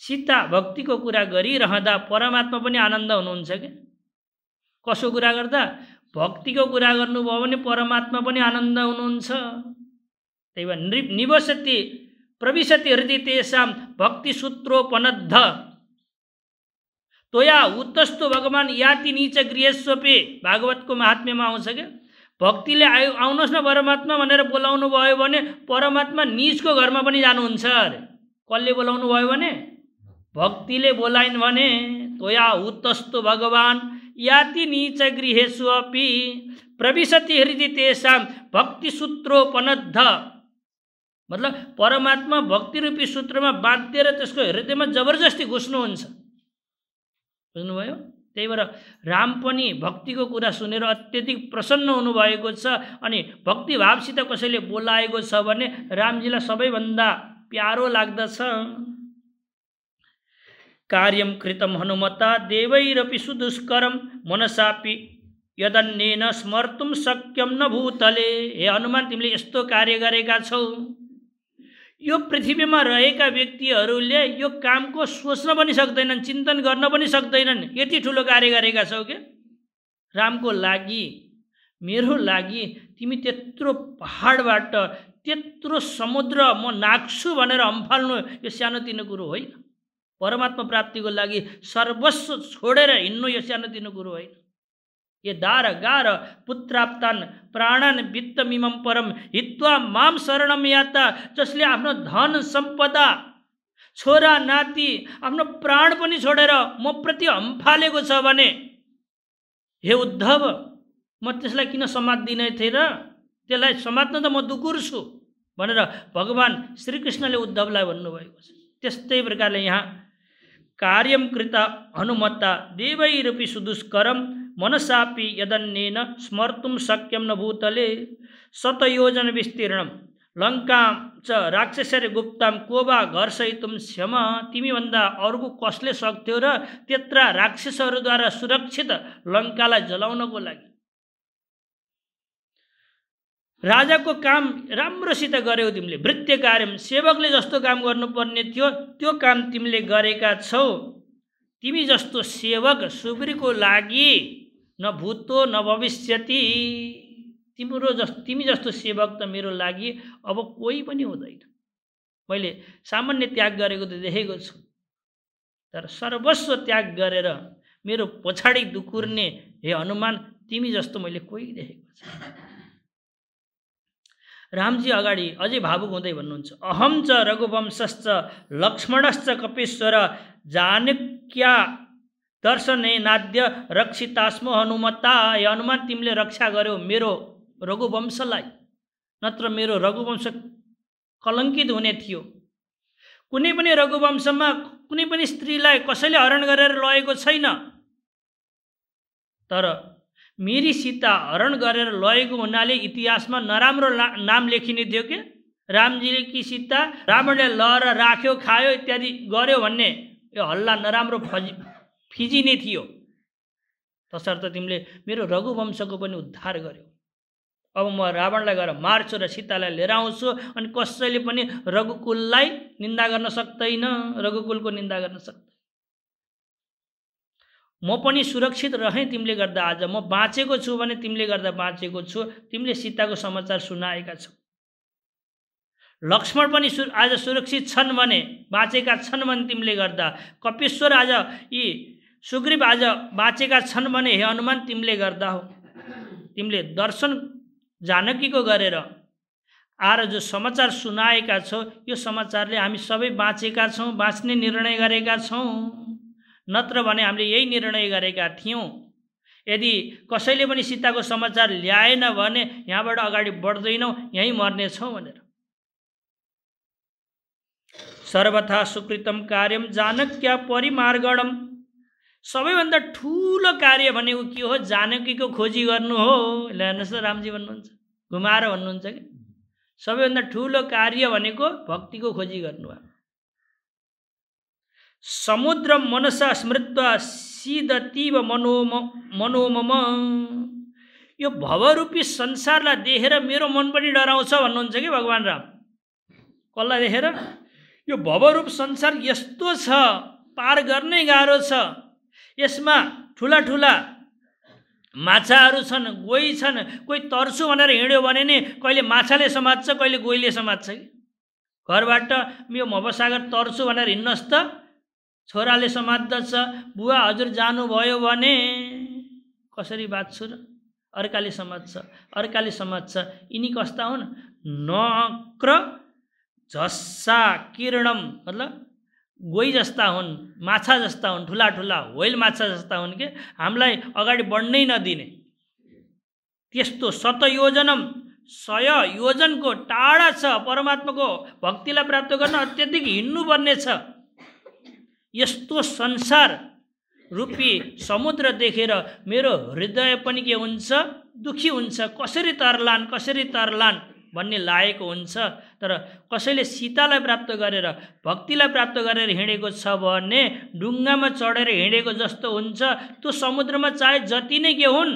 सीता भक्तिको कुरा गरिरहँदा परमात्मा पनि आनन्द हुनुहुन्छ क्या कसो कुरा गर्दा भक्तिको कुरा गर्नुभयो भने परमात्मा पनि आनन्द हुनुहुन्छ त्यही भएर नृ निवसति प्रविशति हृदय तेसाम सूत्रोपनद्ध तोया उत्तस्तो भगवान् याति निच गृहस्वपे भागवतको महात्म्यमा आउँछ क्या भक्तिले आयो आउनुहोस् न परमात्मा भनेर बोलाउनु भयो भने परमात्मा निजको घरमा पनि जानुहुन्छ अरे कसले बोलाउनु भयो भने भक्तिले बोलाइन् भने तोया उत्तस्तो भगवान् याति नीच गृहेषु अपि प्रविशति हृदय तेषां सूत्रोपनद्ध मतलब परमात्मा भक्तिरूपी सूत्रमा बाँधिएर त्यसको हृदयमा जबरजस्ती घुस्नुहुन्छ बुझ्नुभयो त्यही भएर राम पनि भक्तिको कुरा सुनेर अत्यधिक प्रसन्न हुनुभएको छ अनि भक्तिभावसित कसैले बोलाएको छ भने रामजीलाई सबैभन्दा प्यारो लाग्दछ कार्यं कृतम हनुमता देवैरपि सुदुष्करं मनसापि यदन्येन स्मर्तुम शक्यम न भूतले हे हनुमान तिमीले यस्तो कार्य गरेका छौ यो पृथ्वीमा रहेका व्यक्तिहरूले यो कामको सोच्न पनि सक्दैनन् चिन्तन गर्न पनि सक्दैनन् यति ठुलो कार्य गरेका छौ के रामको लागि मेरो लागि तिमी त्यत्रो पहाडबाट त्यत्रो समुद्र म नाक्छु भनेर हम्फाल्नु यो सानोतिनो कुरो होइन परमात्मा प्राप्तिको लागि सर्वस्व छोडेर हिँड्नु यो सानो दिनु कुरो होइन ए दार गार पुत्राप्तान प्राणन वित्तमिमम परम हित्वा माम शरणम याता जसले आफ्नो धन सम्पदा छोरा नाति आफ्नो प्राण पनि छोडेर म प्रति हम्फालेको छ भने हे उद्धव म त्यसलाई किन समात्दिने थिएँ र त्यसलाई समात्न त म दुकुर छु भनेर भगवान् श्रीकृष्णले उद्धवलाई भन्नुभएको छ त्यस्तै प्रकारले यहाँ कार्य कृत हनुमत्ता देवैरपि सुदुष्करम मनसापि स्मर्तुं स्मर्तुम शक्यम भूतले सतयोजन विस्तीर्णं लङ्कां च राक्षसरे गुप्ताम को घर्षयितुं क्षम तिमीभन्दा अर्को कसले सक्थ्यो र त्यत्रा राक्षसहरूद्वारा सुरक्षित लङ्कालाई जलाउनको लागि राजाको काम राम्रोसित गर्यौ तिमीले वृत्य कार्य सेवकले जस्तो काम गर्नुपर्ने थियो त्यो काम तिमीले गरेका छौ तिमी जस्तो सेवक सुब्रीको लागि न भूतो न भविष्यति तिम्रो जस तिमी जस्तो सेवक त मेरो लागि अब कोही पनि हुँदैन मैले सामान्य त्याग गरेको त देखेको छु तर सर्वस्व त्याग गरेर मेरो पछाडि दुकुर्ने हे हनुमान तिमी जस्तो मैले कोही देखेको छु *laughs* रामजी अगाडि अझै भावुक हुँदै भन्नुहुन्छ अहम च रघुवंशश्च लक्ष्मणश्च कपिश्वर जानक्या दर्शने नाद्य रक्षितास्मो हनुमता हे हनुमान तिमीले रक्षा गर्यो मेरो रघुवंशलाई नत्र मेरो रघुवंश कलङ्कित हुने थियो कुनै पनि रघुवंशमा कुनै पनि स्त्रीलाई कसैले हरण गरेर लगेको छैन तर मेरी सीता हरण गरेर लगेको हुनाले इतिहासमा नराम्रो नाम लेखिने थियो कि रामजीले कि सीता रावणले लहर राख्यो खायो इत्यादि गर्यो भन्ने यो हल्ला नराम्रो फजि फिजिने थियो तसर्थ तिमीले मेरो रघुवंशको पनि उद्धार गर्यो अब म रावणलाई गएर मार्छु र सीतालाई लिएर आउँछु अनि कसैले पनि रघुकुललाई निन्दा गर्न सक्दैन रघुकुलको निन्दा गर्न सक्दैन म पनि सुरक्षित रहेँ तिमीले गर्दा आज म बाँचेको छु भने तिमीले गर्दा बाँचेको छु तिमीले सीताको समाचार सुनाएका छौ लक्ष्मण पनि सु आज सुरक्षित छन् भने बाँचेका छन् भने तिमीले गर्दा कपेश्वर आज यी सुग्रीव आज बाँचेका छन् भने हे हनुमान तिमीले गर्दा हो तिमीले दर्शन जानकीको गरेर आएर जो समाचार सुनाएका छौ यो समाचारले हामी सबै बाँचेका छौँ बाँच्ने निर्णय गरेका छौँ नत्र भने हामीले यही निर्णय गरेका थियौँ यदि कसैले पनि सीताको समाचार ल्याएन भने यहाँबाट अगाडि बढ्दैनौँ यहीँ मर्नेछौँ भनेर सर्वथा सुकृतम कार्यम जानक्य परिमार्गणम सबैभन्दा ठुलो कार्य भनेको के हो जानकीको खोजी गर्नु हो ल हेर्नुहोस् त रामजी भन्नुहुन्छ घुमाएर भन्नुहुन्छ कि सबैभन्दा ठुलो कार्य भनेको भक्तिको खोजी गर्नु हो समुद्र मनसा स्मृत्वा सिदतीव मनोम मनोमम यो भवरूपी संसारलाई देखेर मेरो मन पनि डराउँछ भन्नुहुन्छ कि भगवान् राम कसलाई देखेर यो भवरूप संसार यस्तो छ पार गर्नै गाह्रो छ यसमा ठुला ठुला माछाहरू छन् गोही छन् कोही तर्छु भनेर हिँड्यो भने नि कहिले माछाले समात्छ कहिले गोहीले समात्छ कि घरबाट यो भवसागर तर्छु भनेर हिँड्नुहोस् त छोराले समात्दछ बुवा हजुर जानुभयो भने कसरी बाँच्छु र अर्काले समात्छ अर्काले समात्छ यिनी कस्ता हुन् नक्र झस्सा किरणम मतलब गोई जस्ता हुन् माछा जस्ता हुन् ठुला ठुला होइल माछा जस्ता हुन् कि हामीलाई अगाडि बढ्नै नदिने त्यस्तो सतयोजनम सय योजनको टाढा छ परमात्माको भक्तिलाई प्राप्त गर्न अत्यधिक हिँड्नुपर्ने छ यस्तो संसार रूपी समुद्र देखेर मेरो हृदय पनि के हुन्छ दुखी हुन्छ कसरी तर्लान् कसरी तर्लान् भन्ने लागेको हुन्छ तर कसैले सीतालाई प्राप्त गरेर भक्तिलाई प्राप्त गरेर हिँडेको छ भने ढुङ्गामा चढेर हिँडेको जस्तो हुन्छ त्यो समुद्रमा चाहे जति नै के हुन्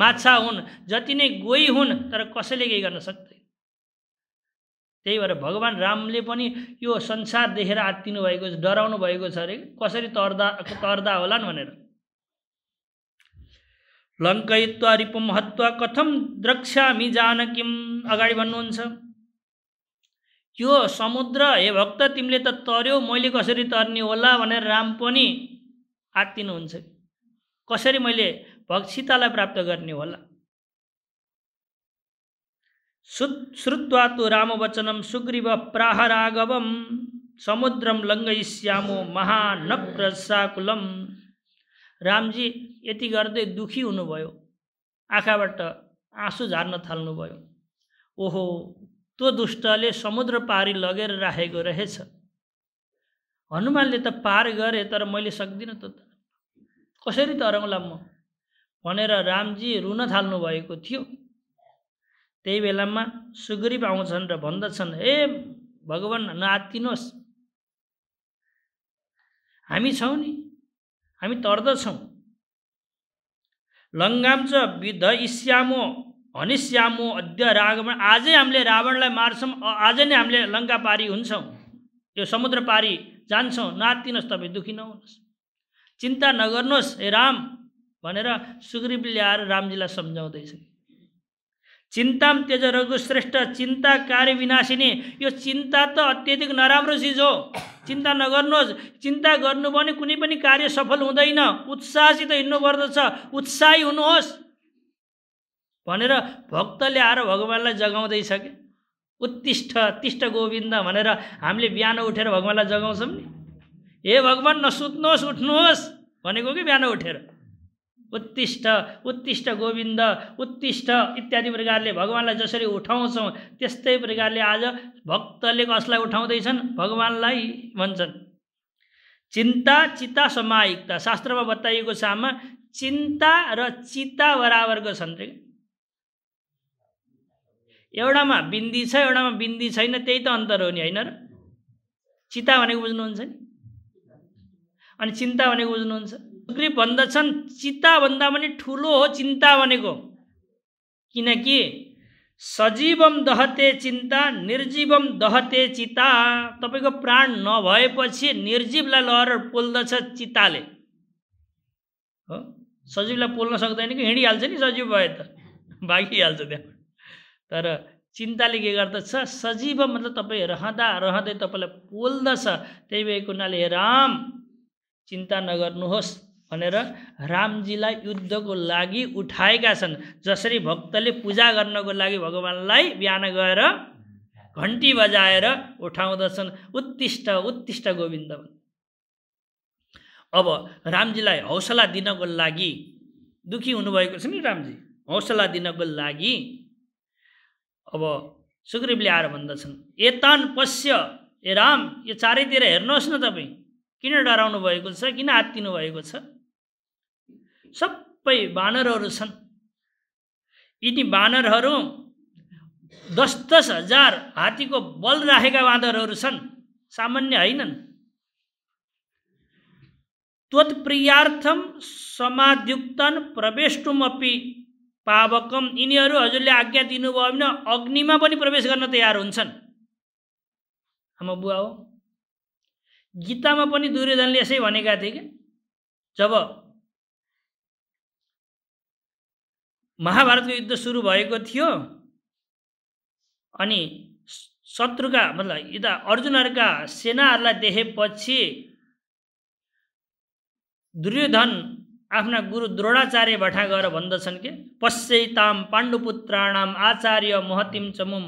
माछा हुन् जति नै गोई हुन् तर कसैले केही गर्न सक्दैन त्यही भएर भगवान् रामले पनि यो संसार देखेर आत्तिनु भएको छ डराउनु भएको छ अरे कसरी तर्दा तर्दा होलान् भनेर लङ्कयित्व महत्त्व कथम द्रक्ष्यामी जानकिम अगाडि भन्नुहुन्छ यो समुद्र हे भक्त तिमीले त तर्यो मैले कसरी तर्ने होला भनेर राम पनि आत्तिनुहुन्छ कसरी मैले भक्सितालाई प्राप्त गर्ने होला सु तु रामवचनं रामवचनम सुग्रीव प्राह राघवम समुद्रम लङ्घयिस्यामो महानप्रसाकुलम रामजी यति गर्दै दुखी हुनुभयो आँखाबाट आँसु झार्न थाल्नुभयो ओहो त्यो दुष्टले समुद्र पारी लगेर राखेको रहेछ हनुमानले त पार गरे तर मैले सक्दिनँ त कसरी त म भनेर रामजी रुन थाल्नु भएको थियो त्यही बेलामा सुग्रीव आउँछन् र भन्दछन् ए भगवान् नआत्तिनुहोस् हामी छौँ नि हामी तर्दछौँ लङ्गाम च विध इस्यामो हनिस्यामो अध्य रावण आजै हामीले रावणलाई मार्छौँ आज नै हामीले लङ्का पारी हुन्छौँ यो समुद्र पारी जान्छौँ नआत्तिनुहोस् तपाईँ दुःखी नहुनुहोस् चिन्ता नगर्नुहोस् हे राम भनेर सुग्रीवले ल्याएर रामजीलाई सम्झाउँदैछ चिन्ताम त्यज श्रेष्ठ चिन्ता कार्य विनाशिनी यो चिन्ता त अत्यधिक नराम्रो चिज हो चिन्ता नगर्नुहोस् चिन्ता गर्नु भने कुनै पनि कार्य सफल हुँदैन उत्साहसित हिँड्नु पर्दछ उत्साही हुनुहोस् भनेर भक्तले आएर भगवान्लाई जगाउँदैछ कि उत्तिष्ठ तिष्ठ गोविन्द भनेर हामीले बिहान उठेर भगवान्लाई जगाउँछौँ नि हे भगवान् नसुत्नुहोस् उठ्नुहोस् भनेको कि बिहान उठेर उत्तिष्ठ उत्तिष्ठ गोविन्द उत्तिष्ठ इत्यादि प्रकारले भगवान्लाई जसरी उठाउँछौँ त्यस्तै प्रकारले आज भक्तले कसलाई उठाउँदैछन् भगवान्लाई भन्छन् चिन्ता चिता समायुक्ता शास्त्रमा बताइएको छ आमा चिन्ता र चिता बराबरको छन् रे एउटामा बिन्दी छ एउटामा बिन्दी छैन त्यही त अन्तर हो नि होइन र चिता भनेको बुझ्नुहुन्छ नि अनि चिन्ता भनेको बुझ्नुहुन्छ सुग्रीव भन्दछन् चिताभन्दा पनि ठुलो हो चिन्ता भनेको किनकि सजीवम दहते चिन्ता निर्जीवम दहते चिता तपाईँको प्राण नभएपछि निर्जीवलाई लहर पोल्दछ चिताले हो सजीवलाई पोल्न सक्दैन कि हिँडिहाल्छ नि सजीव भए त भागिहाल्छ त्यहाँ तर चिन्ताले के गर्दछ सजीव मतलब तपाईँ रहँदा रहँदै तपाईँलाई पोल्दछ त्यही भएको हुनाले राम चिन्ता नगर्नुहोस् भनेर रामजीलाई युद्धको लागि उठाएका छन् जसरी भक्तले पूजा गर्नको लागि भगवान्लाई बिहान गएर घन्टी बजाएर उठाउँदछन् उत्तिष्ट उत्तिष्ट गोविन्द अब रामजीलाई हौसला दिनको लागि दुखी हुनुभएको छ नि रामजी हौसला दिनको लागि अब सुग्रीवले आएर भन्दछन् एतान पश्य ए राम यो चारैतिर हेर्नुहोस् न तपाईँ किन डराउनु भएको छ किन आत्तिनु भएको छ सबै बानरहरू छन् यिनी बानरहरू दस दस हजार हात्तीको बल राखेका बाँदरहरू छन् सामान्य होइनन् त्वत्प्रियार्थम समाध्युक्तन प्रवेष्टुमपि पावकम यिनीहरू हजुरले आज्ञा दिनुभयो भने अग्निमा पनि प्रवेश गर्न तयार हुन्छन् आमा बुवा हो गीतामा पनि दुर्योधनले यसै भनेका थिए कि जब महाभारतको युद्ध सुरु भएको थियो अनि शत्रुका मतलब यता अर्जुनहरूका सेनाहरूलाई देखेपछि दुर्योधन आफ्ना गुरु द्रोणाचार्य द्रोणाचार्यबाट गएर भन्दछन् के पश्चैताम पाण्डुपुत्राणाम आचार्य महतिम चमुम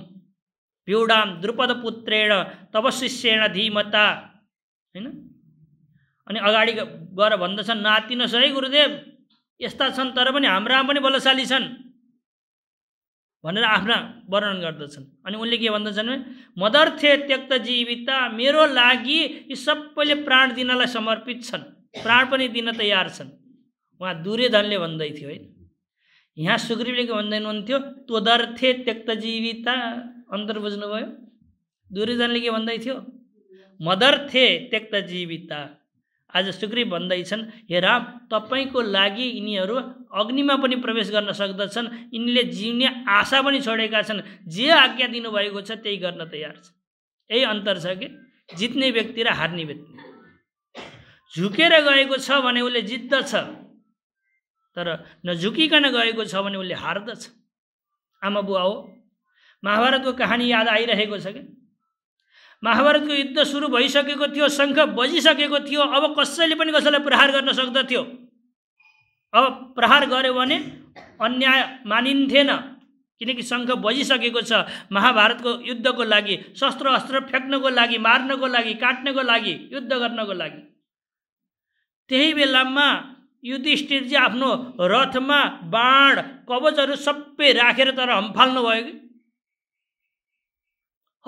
प्युडाम द्रुपदपुत्रेण तब शिष्येण धीमता होइन अनि अगाडि गएर भन्दछन् नातिन सही गुरुदेव यस्ता छन् तर पनि हाम्रा पनि बलशाली छन् भनेर आफ्ना वर्णन गर्दछन् अनि उनले के भन्दछन् भने मदर्थे त्यक्त जीविता मेरो लागि यी सबैले प्राण दिनलाई समर्पित छन् प्राण पनि दिन तयार छन् उहाँ दुर्योधनले भन्दै थियो है यहाँ सुग्रीवले के भन्दै हुनुहुन्थ्यो तोदर्थे त्यक्त जीविता अन्तर बुझ्नुभयो दुर्योधनले के भन्दै थियो मदर्थे त्यक्त जीविता आज सुग्रीव भन्दैछन् हे राम तपाईँको लागि यिनीहरू अग्निमा पनि प्रवेश गर्न सक्दछन् यिनीले जिउने आशा पनि छोडेका छन् जे आज्ञा दिनुभएको छ त्यही गर्न तयार छ यही अन्तर छ कि जित्ने व्यक्ति र हार्ने व्यक्ति झुकेर गएको छ भने उसले जित्दछ तर नझुकिकन गएको छ भने उसले हार्दछ आमा बुवा हो महाभारतको कहानी याद आइरहेको छ कि महाभारतको युद्ध सुरु भइसकेको थियो शङ्ख बजिसकेको थियो अब कसैले पनि कसैलाई प्रहार गर्न सक्दथ्यो अब प्रहार गर्यो भने अन्याय मानिन्थेन किनकि शङ्ख बजिसकेको छ महाभारतको युद्धको लागि शस्त्र अस्त्र फ्याँक्नको लागि मार्नको लागि काट्नको लागि युद्ध गर्नको लागि त्यही बेलामा युधिष्ठिरजी आफ्नो रथमा बाण कवचहरू सबै राखेर तर हम्फाल्नु भयो कि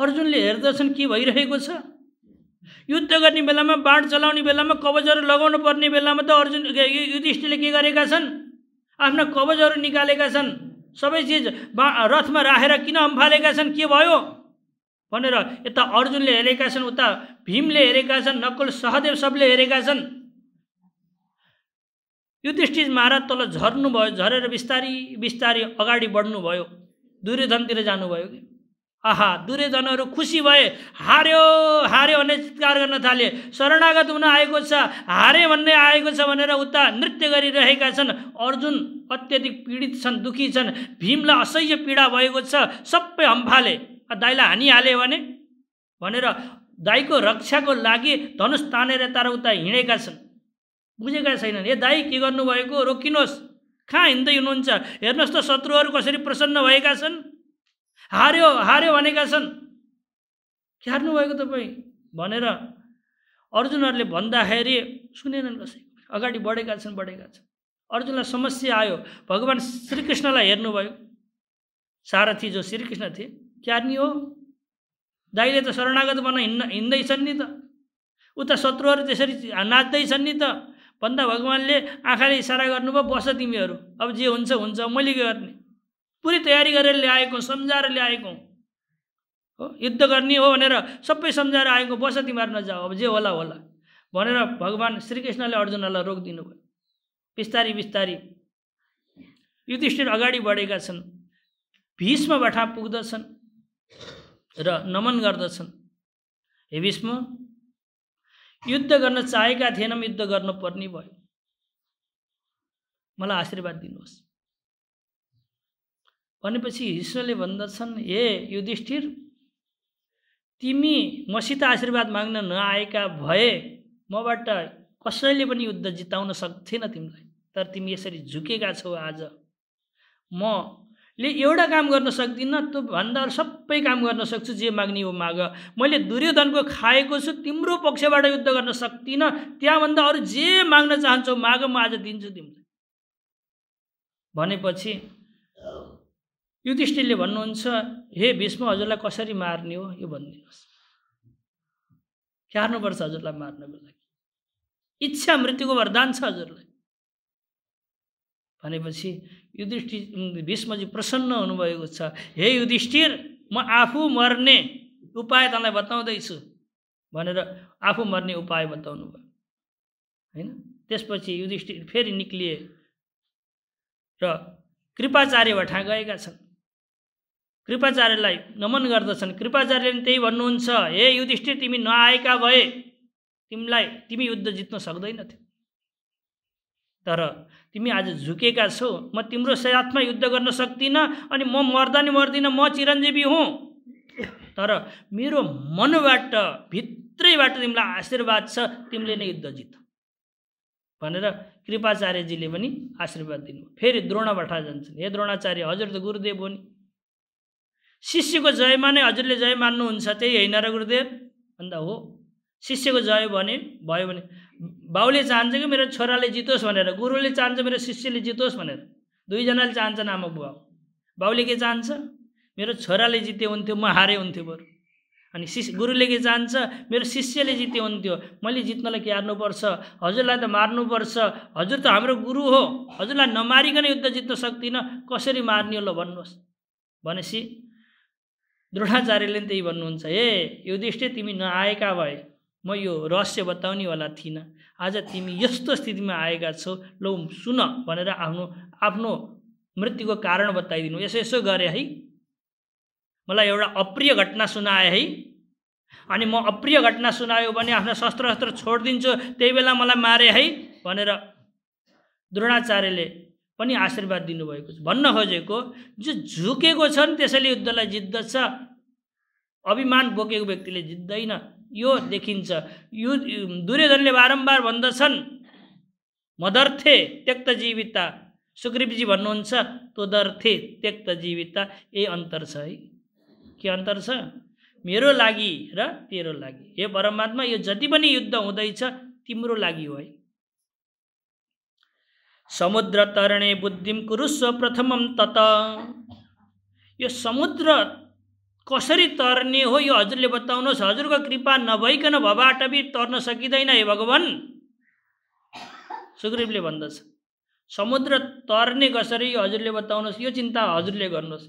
अर्जुनले हेर्दछन् के भइरहेको छ युद्ध गर्ने बेलामा बाँड चलाउने बेलामा कवचहरू लगाउनु पर्ने बेलामा त अर्जुन युधिष्ठिरले के गरेका छन् आफ्ना कवचहरू निकालेका छन् सबै चिज बा रथमा राखेर किन अम्फालेका छन् के भयो भनेर यता अर्जुनले हेरेका छन् उता भीमले हेरेका छन् नकुल सहदेव सबले हेरेका छन् युधिष्ठिर महाराज तल झर्नुभयो झरेर बिस्तारी बिस्तारी अगाडि बढ्नुभयो दुर्योधनतिर जानुभयो कि आहा दुर्योधनहरू खुसी भए हार्यो हार्यो भन्ने चित्कार गर्न थाले शरणागत हुन आएको छ हारे भन्ने आएको छ भनेर उता नृत्य गरिरहेका छन् अर्जुन अत्यधिक पीडित छन् दुखी छन् भीमलाई असह्य पीडा भएको छ सबै हम्फाले दाईलाई हानिहाले भने भनेर दाईको रक्षाको लागि धनुष तानेर तार उता हिँडेका छन् बुझेका छैनन् ए दाई के गर्नुभएको रोकिनुहोस् कहाँ हिँड्दै हुनुहुन्छ हेर्नुहोस् त शत्रुहरू कसरी प्रसन्न भएका छन् हार्यो हार्यो भनेका छन् के हार्नुभएको तपाईँ भनेर अर्जुनहरूले भन्दाखेरि सुनेनन् कसै अगाडि बढेका छन् बढेका छन् अर्जुनलाई समस्या आयो भगवान् श्रीकृष्णलाई हेर्नुभयो सारथी जो श्रीकृष्ण थिए क्यार्ने हो दाइले त शरणागत भन्न हिँड्न हिँड्दैछन् नि त उता शत्रुहरू त्यसरी नाच्दैछन् नि त भन्दा भगवान्ले आँखाले इसारा गर्नुभयो बस तिमीहरू अब जे हुन्छ हुन्छ मैले के गर्ने पुरै तयारी गरेर ल्याएको सम्झाएर ल्याएको हो युद्ध गर्ने हो भनेर सबै सम्झाएर आएको बस तिमीहरू नजाऊ अब जे होला होला भनेर भगवान् श्रीकृष्णले अर्जुनलाई रोकिदिनु भयो बिस्तारी बिस्तारी युधिष्ठिर अगाडि बढेका छन् भीष्मबाट पुग्दछन् र नमन गर्दछन् हे भीष्म युद्ध गर्न चाहेका थिएनौँ युद्ध गर्नुपर्ने भयो मलाई आशीर्वाद दिनुहोस् भनेपछि ईश्वरले भन्दछन् हे युधिष्ठिर तिमी मसित आशीर्वाद माग्न नआएका भए मबाट कसैले पनि युद्ध जिताउन सक्थेन तिमीलाई तर तिमी यसरी झुकेका छौ आज मले एउटा काम गर्न सक्दिनँ त्यो भन्दा अरू सबै काम गर्न सक्छु जे माग्ने हो माग मैले दुर्योधनको खाएको छु तिम्रो पक्षबाट युद्ध गर्न सक्दिनँ त्यहाँभन्दा अरू जे माग्न चाहन्छौ माग म आज दिन्छु तिमीलाई भनेपछि युधिष्ठिरले भन्नुहुन्छ हे भीष्म हजुरलाई कसरी मार्ने हो यो भनिदिनुहोस् क्यार्नुपर्छ हजुरलाई मार्नको लागि इच्छा मृत्युको वरदान छ हजुरलाई भनेपछि युधिष्ठिर भीष्मजी प्रसन्न हुनुभएको छ हे युधिष्ठिर म आफू मर्ने उपाय तँलाई बताउँदैछु भनेर आफू मर्ने उपाय बताउनु भयो होइन त्यसपछि युधिष्ठिर फेरि निक्लिए र कृपाचार्य गएका छन् कृपाचार्यलाई नमन गर्दछन् कृपाचार्यले त्यही भन्नुहुन्छ हे युधिष्ठिर तिमी नआएका भए तिमीलाई तिमी युद्ध जित्न सक्दैनथ्यौ तर तिमी आज झुकेका छौ म तिम्रो साथमा युद्ध गर्न सक्दिनँ अनि म मर्दा नि मर्दिनँ म चिरञ्जीवी हुँ तर मेरो मनबाट भित्रैबाट तिमीलाई आशीर्वाद छ तिमीले नै युद्ध जित भनेर कृपाचार्यजीले पनि आशीर्वाद दिनु फेरि द्रोणबाट जान्छन् हे द्रोणाचार्य हजुर त गुरुदेव हो नि शिष्यको जयमा नै हजुरले जय मान्नुहुन्छ त्यही होइन र गुरुदेव अन्त हो शिष्यको जय भने भयो भने बाउले चाहन्छ कि मेरो छोराले जितोस् भनेर गुरुले चाहन्छ मेरो शिष्यले जितोस् भनेर दुईजनाले चाहन्छ नामक बुवा बाउले के चाहन्छ मेरो छोराले जिते हुन्थ्यो म हारे हुन्थ्यो बरु अनि शिष्य गुरुले के चाहन्छ मेरो शिष्यले जिते हुन्थ्यो मैले जित्नलाई क्यार्नुपर्छ हजुरलाई त मार्नुपर्छ हजुर त हाम्रो गुरु हो हजुरलाई नमारिकन युद्ध जित्न सक्दिनँ कसरी मार्ने ल भन्नुहोस् भनेपछि द्रोणाचार्यले पनि त्यही भन्नुहुन्छ ए युधिष्ठिर तिमी नआएका भए म यो रहस्य बताउनेवाला थिइनँ आज तिमी यस्तो स्थितिमा आएका छौ लौ सुन भनेर आफ्नो आफ्नो मृत्युको कारण बताइदिनु यसो यसो गरेँ है मलाई एउटा अप्रिय घटना सुनाए है अनि म अप्रिय घटना सुनायो भने आफ्नो शस्त्र शस्त्र छोडिदिन्छु त्यही बेला मलाई मारे है भनेर द्रोणाचार्यले पनि आशीर्वाद दिनुभएको छ भन्न खोजेको जो झुकेको छ नि त्यसैले युद्धलाई जित्दछ अभिमान बोकेको व्यक्तिले जित्दैन यो देखिन्छ यु दुर्योधनले बारम्बार भन्दछन् मदर्थे त्यक्त जीविता सुग्रीवजी भन्नुहुन्छ तोदर्थे त्यक्त जीविता यही अन्तर छ है के अन्तर छ मेरो लागि र तेरो लागि हे परमात्मा यो जति पनि युद्ध हुँदैछ तिम्रो लागि हो है समुद्र समुद्रतरणे बुद्धिम कुरुस्व प्रथमम तत यो समुद्र कसरी तर्ने हो यो हजुरले बताउनुहोस् हजुरको कृपा नभइकन पनि तर्न सकिँदैन हे भगवान् सुग्रीवले भन्दछ समुद्र तर्ने कसरी यो हजुरले बताउनुहोस् यो चिन्ता हजुरले गर्नुहोस्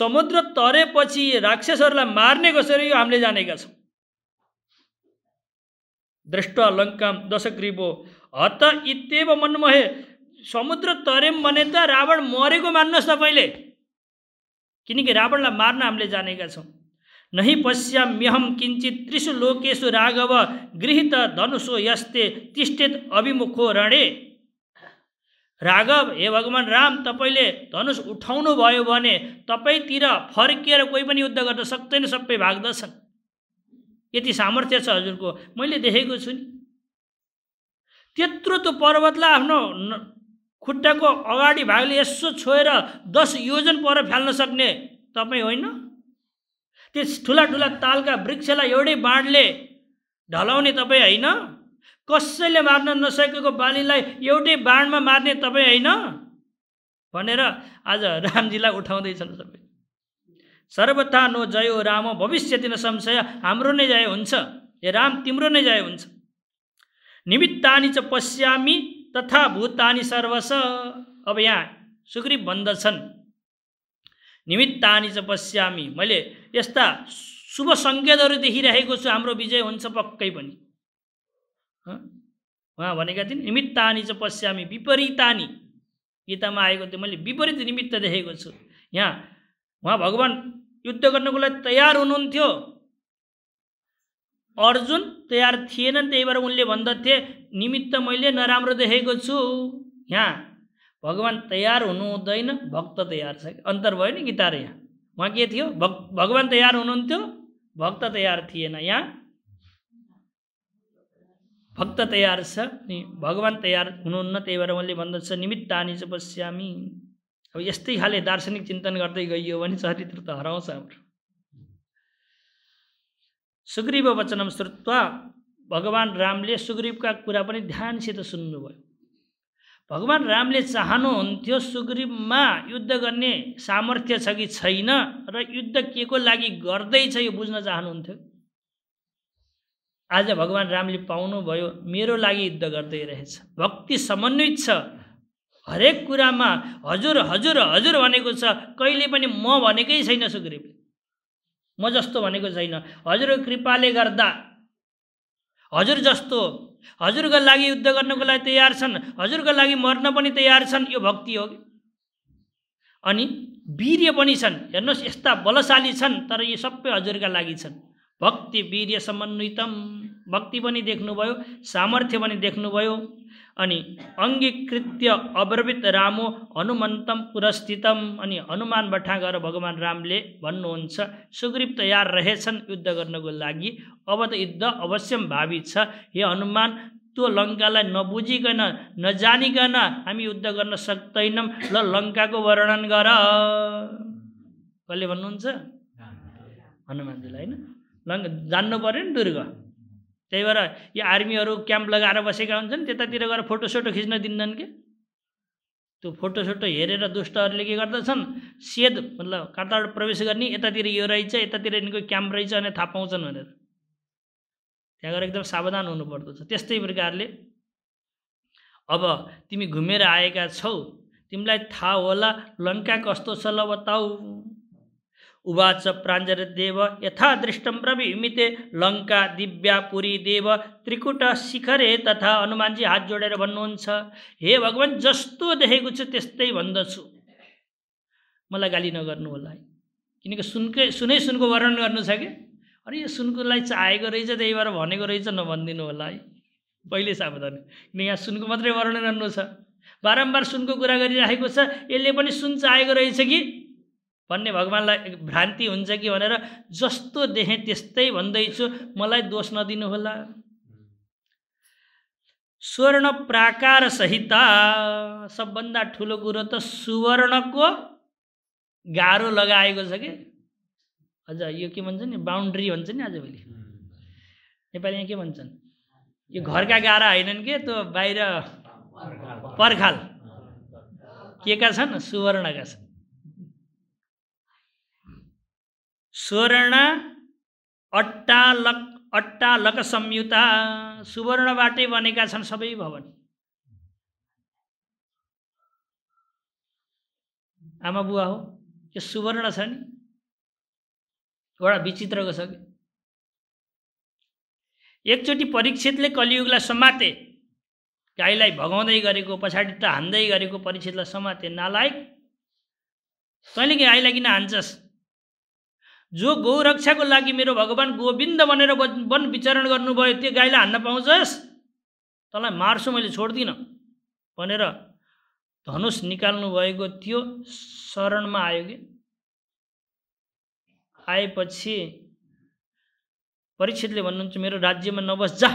समुद्र तरेपछि राक्षसहरूलाई मार्ने कसरी यो हामीले जानेका छौँ दृष्ट लङ्काम दशग्रीबो हत इत्येव मनमोहे समुद्र तरेम भने त रावण मरेको मान्नुहोस् तपाईँले किनकि रावणलाई मार्न हामीले जानेका छौँ नहि म्यहम किञ्चित त्रिसु लोकेशु राघव गृहित धनुषो यस्ते तिष्ठित अभिमुखो रणे राघव हे भगवान् राम तपाईँले धनुष उठाउनु भयो भने तपाईँतिर फर्किएर कोही पनि युद्ध गर्न सक्दैन सबै भाग्दछन् यति सामर्थ्य छ हजुरको मैले देखेको छु नि त्यत्रो त्यो पर्वतलाई आफ्नो खुट्टाको अगाडि भागले यसो छोएर दस योजन पर फाल्न सक्ने तपाईँ होइन त्यस ठुला ठुला तालका वृक्षलाई एउटै बाँडले ढलाउने तपाईँ होइन कसैले मार्न नसकेको बालीलाई एउटै बाँडमा मार्ने तपाईँ होइन भनेर आज रामजीलाई उठाउँदैछन् सबै सर्वथा नो जयो राम भविष्य दिन संशय हाम्रो नै जय हुन्छ ए राम तिम्रो नै जय हुन्छ निमित्तानी च पश्यामी तथा भूतानी सर्वस अब यहाँ सुग्रीव भन्दछन् निमित्तानी च पश्यामी मैले यस्ता शुभ सङ्केतहरू देखिरहेको छु हाम्रो विजय हुन्छ पक्कै पनि उहाँ भनेका थिए निमित्तानी च पश्यामी विपरीतानी गीतामा आएको थियो मैले विपरीत निमित्त देखेको छु यहाँ उहाँ भगवान् युद्ध गर्नको लागि तयार हुनुहुन्थ्यो अर्जुन तयार थिएनन् त्यही भएर उनले भन्दथे निमित्त मैले नराम्रो देखेको छु यहाँ भगवान् तयार हुनु भक्त तयार छ अन्तर भयो नि गीता र यहाँ उहाँ के थियो भक् भगवान् तयार हुनुहुन्थ्यो भक्त तयार थिएन यहाँ भक्त तयार छ नि भगवान् तयार हुनुहुन्न त्यही भएर उनले भन्दछ निमित्त आनी चाहिँ पश्यामी अब यस्तै खाले दार्शनिक चिन्तन गर्दै गइयो भने चरित्र त हराउँछ हाम्रो सुग्रीव वचनम श्रुत्वा भगवान् रामले सुग्रीवका कुरा पनि ध्यानसित सुन्नुभयो भगवान् रामले चाहनुहुन्थ्यो सुग्रीवमा युद्ध गर्ने सामर्थ्य छ कि छैन र युद्ध के को लागि गर्दैछ यो बुझ्न चाहनुहुन्थ्यो आज भगवान् रामले पाउनुभयो मेरो लागि युद्ध गर्दै रहेछ भक्ति समन्वित छ हरेक कुरामा हजुर हजुर हजुर भनेको छ कहिले पनि म भनेकै छैन सुग्रीवले म जस्तो भनेको छैन हजुरको कृपाले गर्दा हजुर जस्तो हजुरको लागि युद्ध गर्नको लागि तयार छन् हजुरको लागि मर्न पनि तयार छन् यो भक्ति हो अनि वीर्य पनि छन् हेर्नुहोस् यस्ता बलशाली छन् तर यी सबै हजुरका लागि छन् भक्ति वीर्य समन्वितम भक्ति पनि देख्नुभयो सामर्थ्य पनि देख्नुभयो अनि अङ्गीकृत्य अवरवित रामो हनुमन्तम पुरस्थितम अनि हनुमान बठा गएर भगवान् रामले भन्नुहुन्छ सुग्रीव तयार रहेछन् युद्ध गर्नको लागि अब त युद्ध अवश्य भावी छ हे हनुमान त्यो लङ्कालाई नबुझिकन नजानिकन हामी युद्ध गर्न सक्दैनौँ ल लङ्काको वर्णन गर कसले भन्नुहुन्छ हनुमानजीलाई होइन लङ्का जान्नु पऱ्यो नि दुर्गा त्यही भएर यो आर्मीहरू क्याम्प लगाएर बसेका हुन्छन् त्यतातिर गएर फोटो फोटोसोटो खिच्न दिन्छन् कि त्यो फोटोसोटो हेरेर दुष्टहरूले के गर्दछन् सेद मतलब कताबाट प्रवेश गर्ने यतातिर यो रहेछ यतातिर यिनको क्याम्प रहेछ भने थाहा पाउँछन् भनेर त्यहाँ गएर एकदम सावधान हुनुपर्दछ त्यस्तै प्रकारले अब तिमी घुमेर आएका छौ तिमीलाई थाहा होला लङ्का कस्तो छ ल बताऊ उवाच प्राञ्जरदेव यथा दृष्टं प्रविमिते लङ्का दिव्यापुरी देव त्रिकुट शिखरे तथा हनुमानजी हात जोडेर भन्नुहुन्छ हे भगवान् जस्तो देखेको छु त्यस्तै भन्दछु मलाई गाली नगर्नु होला है किनकि सुनकै सुनै सुनको वर्णन गर्नु छ कि अरे यो सुनकोलाई चाहेको रहेछ त्यही भएर भनेको रहेछ नभनिदिनु होला है पहिले सावधान किन यहाँ सुनको मात्रै वर्णन गर्नु छ बारम्बार सुनको कुरा गरिराखेको छ यसले पनि सुन चाहेको रहेछ कि भन्ने भगवान्लाई भ्रान्ति हुन्छ कि भनेर जस्तो देखेँ त्यस्तै भन्दैछु मलाई दोष नदिनु होला स्वर्ण प्राकार सहित सबभन्दा ठुलो कुरो त सुवर्णको गाह्रो लगाएको छ कि हजुर यो के भन्छ नि बााउन्ड्री भन्छ नि आजभोलि नेपालीमा के भन्छन् यो घरका गाह्रा होइनन् के त्यो बाहिर पर्खाल के का छन् सुवर्णका छन् स्वर्ण अट्टालक अट्टालक संयुता सुवर्णबाटै बनेका छन् सबै भवन आमा बुवा हो यो सुवर्ण छ नि एउटा विचित्रको छ कि एकचोटि परीक्षितले कलियुगलाई समाते गाईलाई भगाउँदै गरेको पछाडि त हान्दै गरेको परीक्षितलाई समाते नालायक तैँले गाईलाई किन हान्छस् जो गौरक्षाको लागि मेरो भगवान् गोविन्द भनेर वन विचरण गर्नुभयो त्यो गाईलाई हान्न पाउँछस् तँलाई मार्छु मैले छोड्दिनँ भनेर धनुष निकाल्नु भएको त्यो शरणमा आयो कि आएपछि परीक्षितले भन्नुहुन्छ मेरो राज्यमा नबस् जा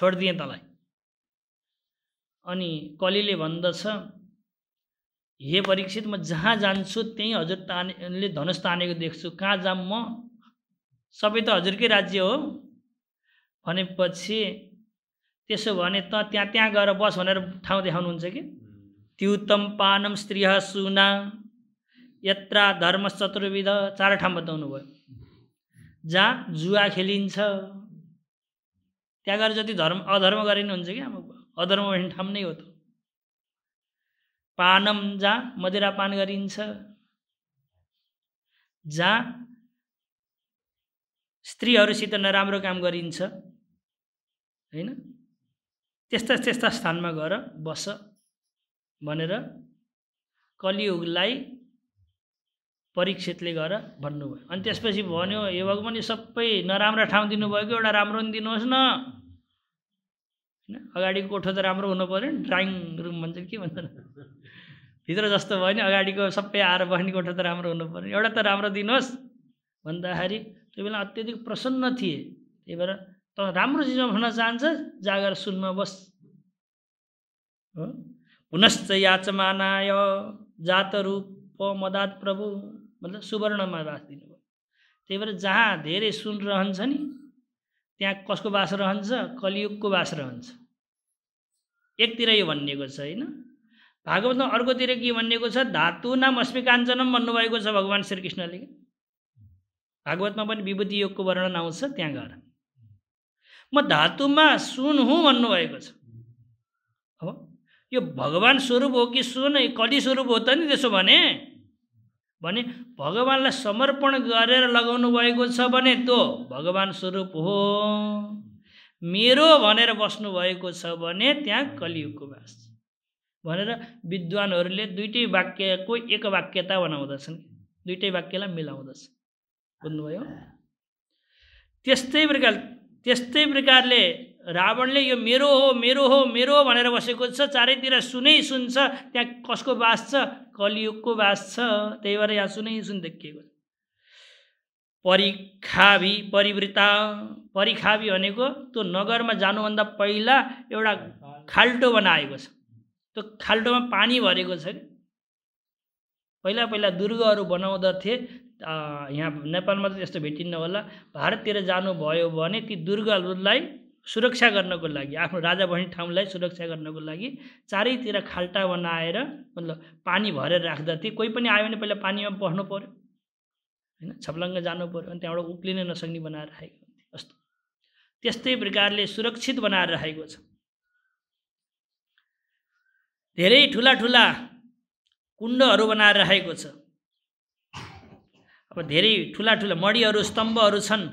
छोडिदिएँ तँलाई अनि कलीले भन्दछ हे परीक्षित म जहाँ जान्छु त्यहीँ हजुर तानेले धनुष तानेको देख्छु कहाँ जाम म सबै त हजुरकै राज्य हो भनेपछि त्यसो भने त त्यहाँ त्यहाँ गएर बस भनेर ठाउँ देखाउनुहुन्छ कि त्युतम पानम स्त्रिय सुना यत्रा धर्म चतुर्विध चार ठाउँ बताउनु भयो जहाँ जुवा खेलिन्छ त्यहाँ गएर जति धर्म अधर्म गरिनुहुन्छ कि अब अधर्म भन्ने ठाउँ नै हो त पानम जा मदिरापान गरिन्छ जा स्त्रीहरूसित नराम्रो काम गरिन्छ होइन त्यस्ता त्यस्ता स्थानमा गएर बस भनेर कलियुगलाई परीक्षितले गएर भन्नुभयो अनि त्यसपछि भन्यो भगवान् पनि सबै नराम्रा ठाउँ दिनुभयो कि एउटा राम्रो पनि दिनुहोस् न होइन अगाडिको कोठो त राम्रो हुनु पऱ्यो नि ड्राइङ रुम भन्छ के भन्छ भित्र जस्तो भयो नि अगाडिको सबै आएर बस्ने कोठा त राम्रो हुनुपर्ने एउटा त राम्रो दिनुहोस् भन्दाखेरि त्यो बेला अत्यधिक प्रसन्न थिए त्यही भएर त राम्रो चिजमा भन्न चाहन्छ जागर सुनमा बस् हो पुनश्च याचमानाय जात रूप मदात प्रभु मतलब सुवर्णमा बास दिनुभयो त्यही भएर जहाँ धेरै सुन रहन्छ नि त्यहाँ कसको बास रहन्छ कलियुगको बास रहन्छ एकतिर यो भनिएको छ होइन भागवतमा अर्कोतिर के भनिएको छ धातु नाम अस्मि भन्नुभएको छ भगवान् श्रीकृष्णले भागवतमा पनि विभूति योगको वर्णन आउँछ त्यहाँ गएर म धातुमा सुन हुँ भन्नुभएको छ अब यो भगवान् स्वरूप हो कि सुन कलि स्वरूप हो त नि त्यसो भने भने भगवान्लाई समर्पण गरेर लगाउनु भएको छ भने त्यो भगवान् स्वरूप हो मेरो भनेर बस्नुभएको छ भने त्यहाँ कलियुगको बास भनेर विद्वानहरूले दुइटै वाक्यको एक वाक्यता बनाउँदछन् दुइटै वाक्यलाई मिलाउँदछ बुझ्नुभयो त्यस्तै प्रकार त्यस्तै प्रकारले रावणले यो मेरो हो मेरो हो मेरो भनेर बसेको छ चारैतिर सुनै सुन्छ त्यहाँ कसको बास छ कलियुगको बास छ त्यही भएर यहाँ सुनै सुन देखिएको छ परिवृता परिखावि भनेको त्यो नगरमा जानुभन्दा पहिला एउटा खाल्टो बनाएको छ त्यो खाल्टोमा पानी भरेको छ कि पहिला पहिला दुर्गहरू बनाउँदथे यहाँ नेपालमा त त्यस्तो भेटिन्न होला भारततिर जानुभयो भने ती दुर्गहरूलाई सुरक्षा गर्नको लागि आफ्नो राजा भन्ने ठाउँलाई सुरक्षा गर्नको लागि चारैतिर खाल्टा बनाएर मतलब पानी भरेर राख्दथे कोही पनि आयो भने पहिला पानीमा बस्नु पऱ्यो होइन छप्लङ्ग जानु पऱ्यो अनि त्यहाँबाट उक्लिन नसक्ने बनाएर राखेको हुन्थ्यो त्यस्तै प्रकारले सुरक्षित बनाएर राखेको छ धेरै ठुला ठुला कुण्डहरू बनाएर राखेको छ अब धेरै ठुला ठुला मडीहरू स्तम्भहरू छन्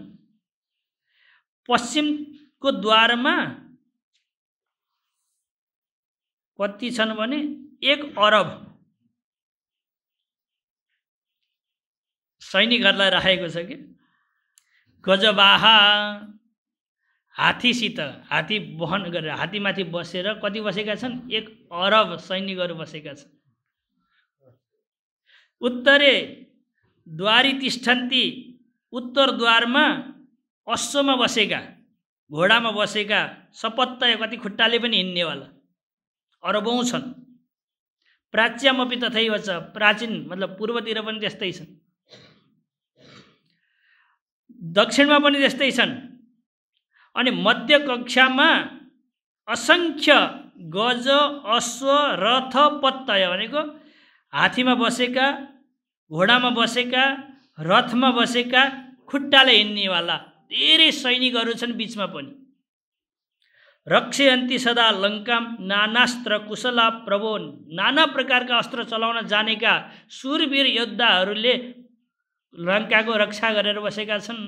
पश्चिमको द्वारमा कति छन् भने एक अरब सैनिकहरूलाई राखेको छ कि गजबाहा हात्तीसित हात्ती वहन गरेर हात्तीमाथि बसेर कति बसेका छन् एक अरब सैनिकहरू बसेका छन् उत्तरे द्वारी तिष्ठन्ती उत्तरद्वारमा अश्वमा बसेका घोडामा बसेका सपत्तय कति खुट्टाले पनि हिँड्नेवाला अरबौँ छन् प्राच्यमपि तथै छ प्राचीन मतलब पूर्वतिर पनि त्यस्तै छन् दक्षिणमा पनि त्यस्तै छन् अनि मध्य कक्षामा असङ्ख्य गज अश्व रथ पत्तय भनेको हात्तीमा बसेका घोडामा बसेका रथमा बसेका खुट्टाले हिँड्नेवाला धेरै सैनिकहरू छन् बिचमा पनि रक्षयन्ती सदा लङ्काम नानास्त्र कुशला प्रभो नाना प्रकारका अस्त्र चलाउन जानेका सुरवीर योद्धाहरूले लङ्काको रक्षा गरेर बसेका छन्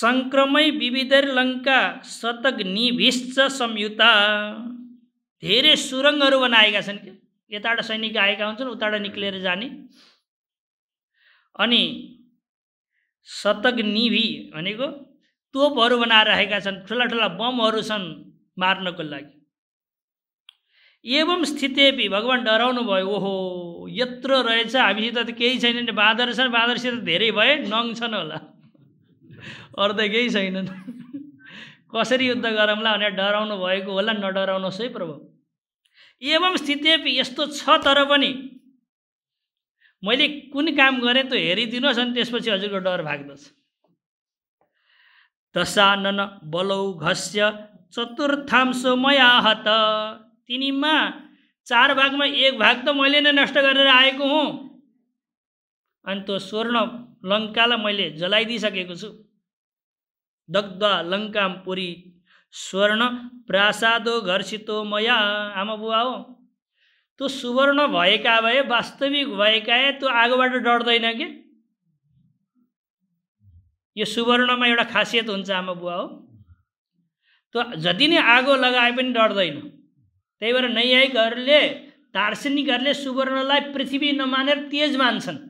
सङ्क्रमै शतक शतग्निभिश्च संयुता धेरै सुरङ्गहरू बनाएका छन् क्या यताबाट सैनिक आएका हुन्छन् उताबाट निक्लेर जाने अनि निभि भनेको तोपहरू बनाएर राखेका छन् ठुला ठुला बमहरू छन् मार्नको लागि एवं स्थितेपि भगवान् डराउनु भयो ओहो यत्रो रहेछ हामीसित त केही छैन नि बाँदर छन् बाँदरसित धेरै भए नङ छन् होला अरू केही छैनन् कसरी युद्ध गरौँला भनेर डराउनु भएको होला न नडराउनुहोस् है प्रभु एवं स्थिति यस्तो छ तर पनि मैले कुन काम गरेँ त्यो हेरिदिनुहोस् अनि त्यसपछि हजुरको डर भाग्दछ दशानन बलौ घस्य चतुर्थांशो मया तिनीमा चार भागमा एक भाग त मैले नै नष्ट गरेर आएको हुँ अनि त्यो स्वर्ण लङ्कालाई मैले जलाइदिइसकेको छु दग्ध लङ्काम पुरी स्वर्ण प्रासादो घर्षितो मया आमा बुवा हो त्यो सुवर्ण भएका भए वास्तविक भएका त्यो आगोबाट डढ्दैन कि यो सुवर्णमा एउटा खासियत हुन्छ आमा बुवा हो त्यो जति नै आगो लगाए पनि डढ्दैन त्यही भएर नैयायिकहरूले दार्शनिकहरूले सुवर्णलाई पृथ्वी नमानेर तेज मान्छन्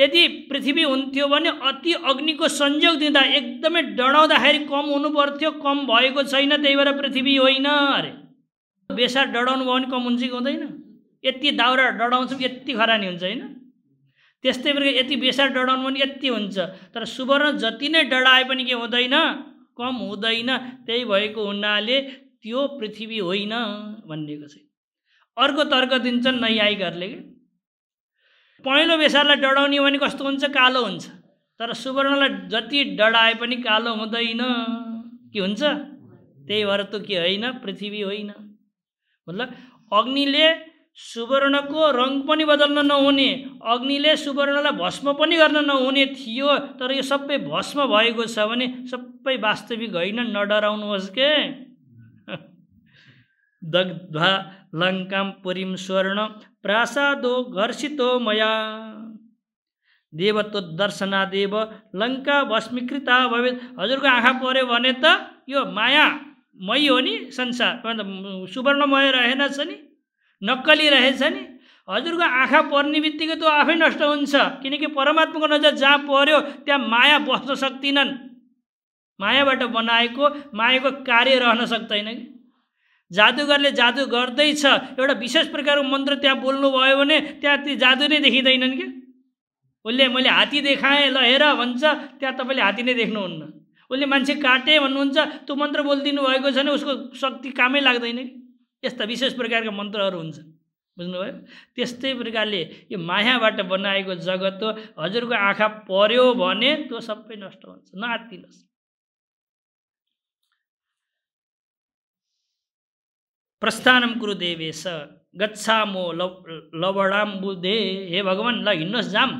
यदि पृथ्वी हुन्थ्यो भने अति अग्निको संयोग दिँदा एकदमै डढाउँदाखेरि कम हुनुपर्थ्यो कम भएको छैन त्यही भएर पृथ्वी होइन अरे बेसार डढाउनु भयो भने कम हुन्छ कि हुँदैन यति दाउरा डढाउँछौँ यति खरानी हुन्छ होइन त्यस्तै प्रकार यति बेसार डढाउनु भने यति हुन्छ तर सुवर्ण जति नै डढाए पनि के हुँदैन कम हुँदैन त्यही भएको हुनाले त्यो पृथ्वी होइन भनिएको छ अर्को तर्क दिन्छन् नयायिकहरूले कि पहेँलो बेसारलाई डढाउने भने कस्तो हुन्छ कालो हुन्छ तर सुवर्णलाई जति डढाए पनि कालो हुँदैन के हुन्छ त्यही भएर त के होइन पृथ्वी होइन मतलब अग्निले सुवर्णको रङ पनि बदल्न नहुने अग्निले सुवर्णलाई भस्म पनि गर्न नहुने थियो तर यो सबै भस्म भएको छ भने सबै वास्तविक होइन नडराउनुहोस् के *laughs* दग्ध लङ्काम पुरिम स्वर्ण प्रासादो घर्षितो मया देव लङ्का भस्मीकृता भवे हजुरको आँखा पऱ्यो भने त यो माया मै हो नि संसार सुवर्णमय रहेनछ नि नक्कली रहेछ नि हजुरको आँखा पर्ने बित्तिकै त्यो आफै नष्ट हुन्छ किनकि परमात्माको नजर जहाँ पर्यो त्यहाँ माया बस्न सक्दिनन् मायाबाट बनाएको मायाको कार्य रहन सक्दैन कि जादुगरले जादु गर्दैछ एउटा विशेष प्रकारको मन्त्र त्यहाँ बोल्नुभयो भने त्यहाँ ती जादु नै देखिँदैनन् क्या उसले मैले हात्ती देखाएँ ल हेर भन्छ त्यहाँ तपाईँले हात्ती नै देख्नुहुन्न उसले मान्छे काटे भन्नुहुन्छ त्यो मन्त्र बोलिदिनु भएको छ भने उसको शक्ति कामै लाग्दैन यस्ता विशेष प्रकारका मन्त्रहरू हुन्छ बुझ्नुभयो त्यस्तै प्रकारले यो मायाबाट बनाएको जगत हो हजुरको आँखा पर्यो भने त्यो सबै नष्ट हुन्छ नआत्तिनुहोस् प्रस्थानम कुरु देवेश गच्छामो लव लवडाम्बुदे हे भगवान् ल हिँड्नुहोस् जाम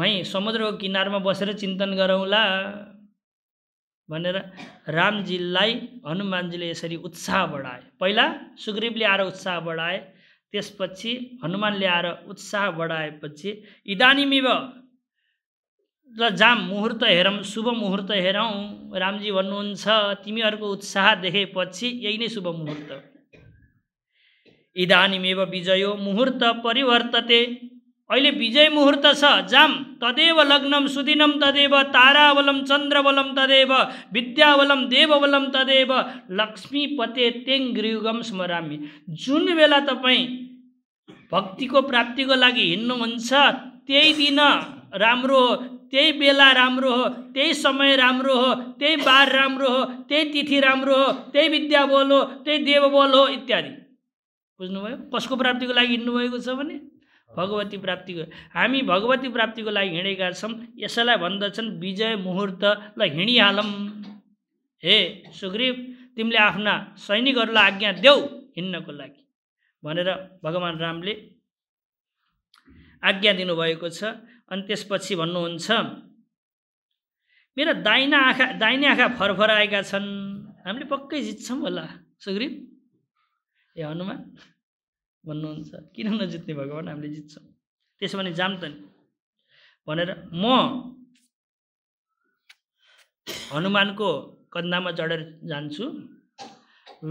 वहीँ समुद्रको किनारमा बसेर चिन्तन गरौँला भनेर रामजीलाई हनुमानजीले यसरी उत्साह बढाए पहिला सुग्रीवले आएर उत्साह बढाए त्यसपछि हनुमानले आएर उत्साह बढाएपछि इदानीमिव र जाम मुहुर्त हेरौँ शुभ मुहुर्त हेरौँ रामजी भन्नुहुन्छ तिमीहरूको उत्साह देखेपछि यही नै शुभ मुहुर्त इदानीमेव विजयो मुहुर्त परिवर्तते अहिले विजय मुहुर्त छ जाम तदेव लग्नम सुदिनम तदेव तारावलम चन्द्रवलम तदेव विद्यावलम देववलम तदेव लक्ष्मी पते तेङ गृयुगम स्मरामी जुन बेला तपाईँ भक्तिको प्राप्तिको लागि हिँड्नुहुन्छ त्यही दिन राम्रो त्यही बेला राम्रो हो त्यही समय राम्रो हो त्यही बार राम्रो हो त्यही तिथि राम्रो हो त्यही विद्या बोल हो त्यही देव बोल हो इत्यादि बुझ्नुभयो कसको प्राप्तिको लागि हिँड्नुभएको छ भने भगवती प्राप्तिको हामी भगवती प्राप्तिको लागि हिँडेका छौँ यसैलाई भन्दछन् विजय मुहुर्तलाई हिँडिहालौँ हे सुग्रीव तिमीले आफ्ना सैनिकहरूलाई आज्ञा देऊ हिँड्नको लागि भनेर भगवान् रामले आज्ञा दिनुभएको छ अनि त्यसपछि भन्नुहुन्छ मेरा दाहिना आँखा दाहिने आँखा आएका छन् हामीले पक्कै जित्छौँ होला सुग्रीव ए हनुमान भन्नुहुन्छ किन नजित्ने भगवान् हामीले जित्छौँ त्यसो भने जाम त नि भनेर म हनुमानको कन्दामा चढेर जान्छु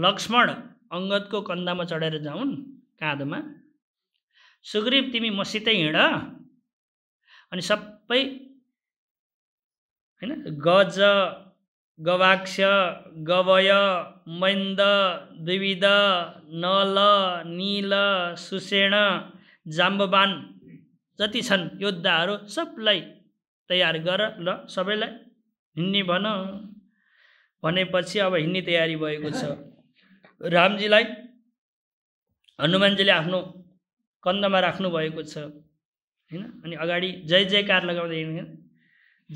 लक्ष्मण अङ्गदको कन्दामा चढेर जाउन् काँधमा सुग्रीव तिमी मसितै हिँड अनि सबै होइन गज गवाक्ष गवय मन्द द्विविध नल निल सुसेण जाम्बवान जति छन् योद्धाहरू सबलाई तयार गर ल सबैलाई हिँड्ने भन भनेपछि अब हिँड्ने तयारी भएको छ *laughs* रामजीलाई हनुमानजीले आफ्नो कन्दमा राख्नुभएको छ होइन अनि अगाडि जय जयकार लगाउँदै हिँड्छन्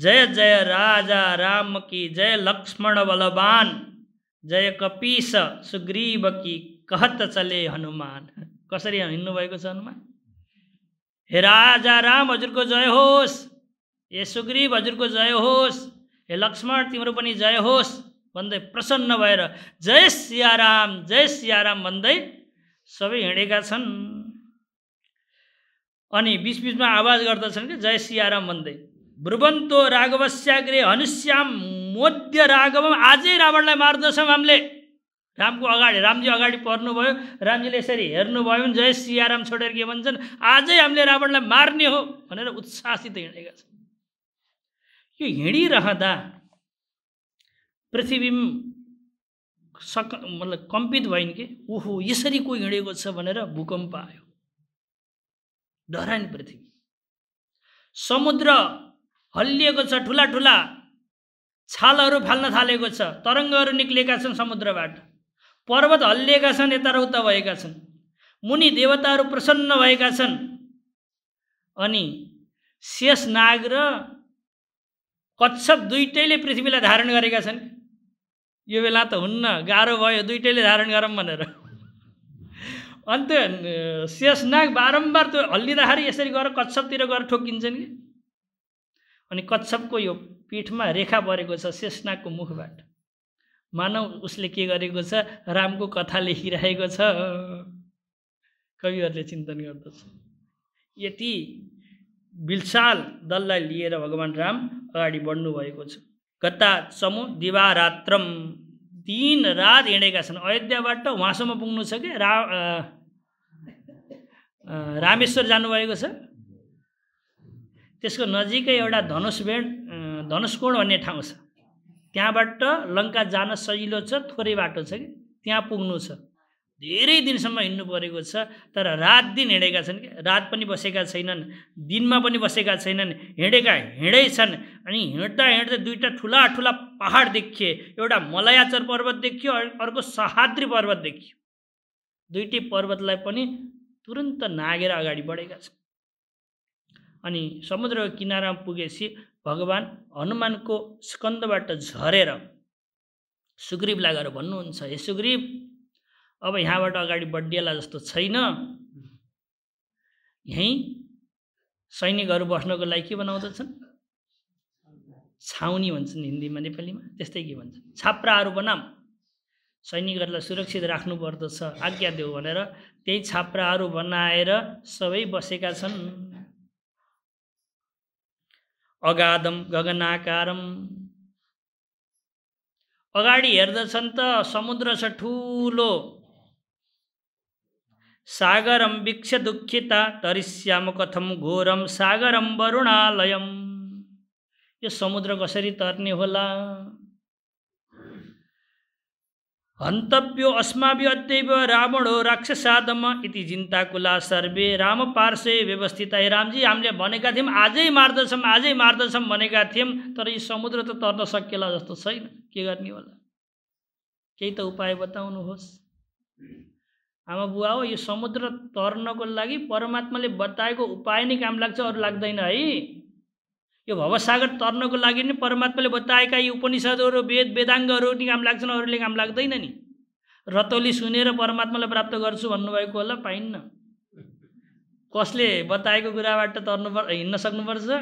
जय जय राजा राम कि जय लक्ष्मण बलवान जय कपिस सुग्रीव कि कहत चले हनुमान कसरी हिँड्नुभएको छ हनुमान हे राजा राम हजुरको जय होस् हे सुग्रीव हजुरको जय होस् हे लक्ष्मण तिम्रो पनि जय होस् भन्दै प्रसन्न भएर जय सियाराम जय सियाराम भन्दै सबै हिँडेका छन् अनि बिचबिचमा आवाज गर्दछन् कि जय सियाराम भन्दै भ्रुवन्तो राघवस्याग्रे हनुश्याम मोद्य राघवम आजै रावणलाई मार्दछौँ हामीले रामको अगाडि रामजी अगाडि पर्नुभयो रामजीले यसरी हेर्नुभयो भने जय सियाराम छोडेर के भन्छन् आजै हामीले रावणलाई मार्ने हो भनेर उत्साहसित हिँडेका छन् यो हिँडिरहँदा पृथ्वी सक मतलब कम्पित भइन् कि ऊहो यसरी को हिँडेको छ भनेर भूकम्प आयो धरान पृथ्वी समुद्र हल्लिएको छ ठुला ठुला छालहरू फाल्न थालेको छ तरङ्गहरू निक्लिएका छन् समुद्रबाट पर्वत हल्लिएका छन् यता र उता भएका छन् मुनि देवताहरू प्रसन्न भएका छन् अनि शेष नाग र कच्छप दुइटैले पृथ्वीलाई धारण गरेका छन् यो बेला त हुन्न गाह्रो भयो दुइटैले धारण गरौँ भनेर अनि त्यो शेषनाग बारम्बार त्यो हल्लिँदाखेरि यसरी गएर कच्छपतिर गएर ठोकिन्छ नि अनि कच्छपको यो पीठमा रेखा परेको छ शेषनागको मुखबाट मानव उसले के गरेको छ रामको कथा लेखिरहेको छ कविहरूले चिन्तन गर्दछ यति विशाल दललाई लिएर भगवान् राम अगाडि बढ्नुभएको छ गता चमु दिवारात्रम तिन रात हिँडेका छन् अयोध्याबाट उहाँसम्म पुग्नु छ कि रा रामेश्वर जानुभएको छ त्यसको नजिकै एउटा धनुष बेड धनुषकोण भन्ने ठाउँ छ त्यहाँबाट लङ्का जान सजिलो छ थोरै बाटो छ कि त्यहाँ पुग्नु छ धेरै दिनसम्म हिँड्नु परेको छ तर रात दिन हिँडेका छन् कि रात पनि बसेका छैनन् दिनमा पनि बसेका छैनन् हिँडेका हिँडै छन् अनि हिँड्दा हिँड्दा दुईवटा ठुला ठुला पहाड देखिए एउटा मलयाचर पर्वत देखियो अर्को सहाद्री पर्वत देखियो दुइटै पर्वतलाई पनि तुरन्त नागेर अगाडि बढेका छन् अनि समुद्रको किनारामा पुगेपछि भगवान् हनुमानको स्कन्दबाट झरेर सुग्रीवलाई गएर भन्नुहुन्छ हे सुग्रीव अब यहाँबाट अगाडि बढिएला जस्तो छैन यहीँ सैनिकहरू बस्नको लागि के बनाउँदछन् छाउनी भन्छन् हिन्दीमा नेपालीमा त्यस्तै के भन्छन् छाप्राहरू बनाम सैनिकहरूलाई सुरक्षित राख्नुपर्दछ आज्ञा देऊ भनेर त्यही छाप्राहरू बनाएर सबै बसेका छन् अगाधम गगनाकारम अगाडि हेर्दछन् त समुद्र छ ठुलो सागरम वृक्ष दुखिता तरिस्याम कथम घोरम सागरम वरुणालयम यो समुद्र कसरी तर्ने होला हन्तव्यो अस्माभि अद्यैव रावणो राक्षसादम इति जिन्ताकुला सर्वे राम पार्श्वे व्यवस्थित है रामजी हामीले भनेका थियौँ आजै मार्दछौँ आजै मार्दछौँ भनेका थियौँ तर यो समुद्र त तर्न सकिएला जस्तो छैन के गर्ने होला केही त उपाय बताउनुहोस् आमा बुवा हो यो समुद्र तर्नको लागि परमात्माले बताएको उपाय नै काम लाग्छ अरू लाग्दैन है यो भवसागर तर्नको लागि नै परमात्माले बताएका यी उपनिषदहरू वेद वेदाङ्गहरू नि काम लाग्छन् अरूले काम लाग्दैन नि रतौली सुनेर परमात्मालाई प्राप्त गर्छु भन्नुभएको होला पाइन्न कसले बताएको कुराबाट तर्नु पर् हिँड्न सक्नुपर्छ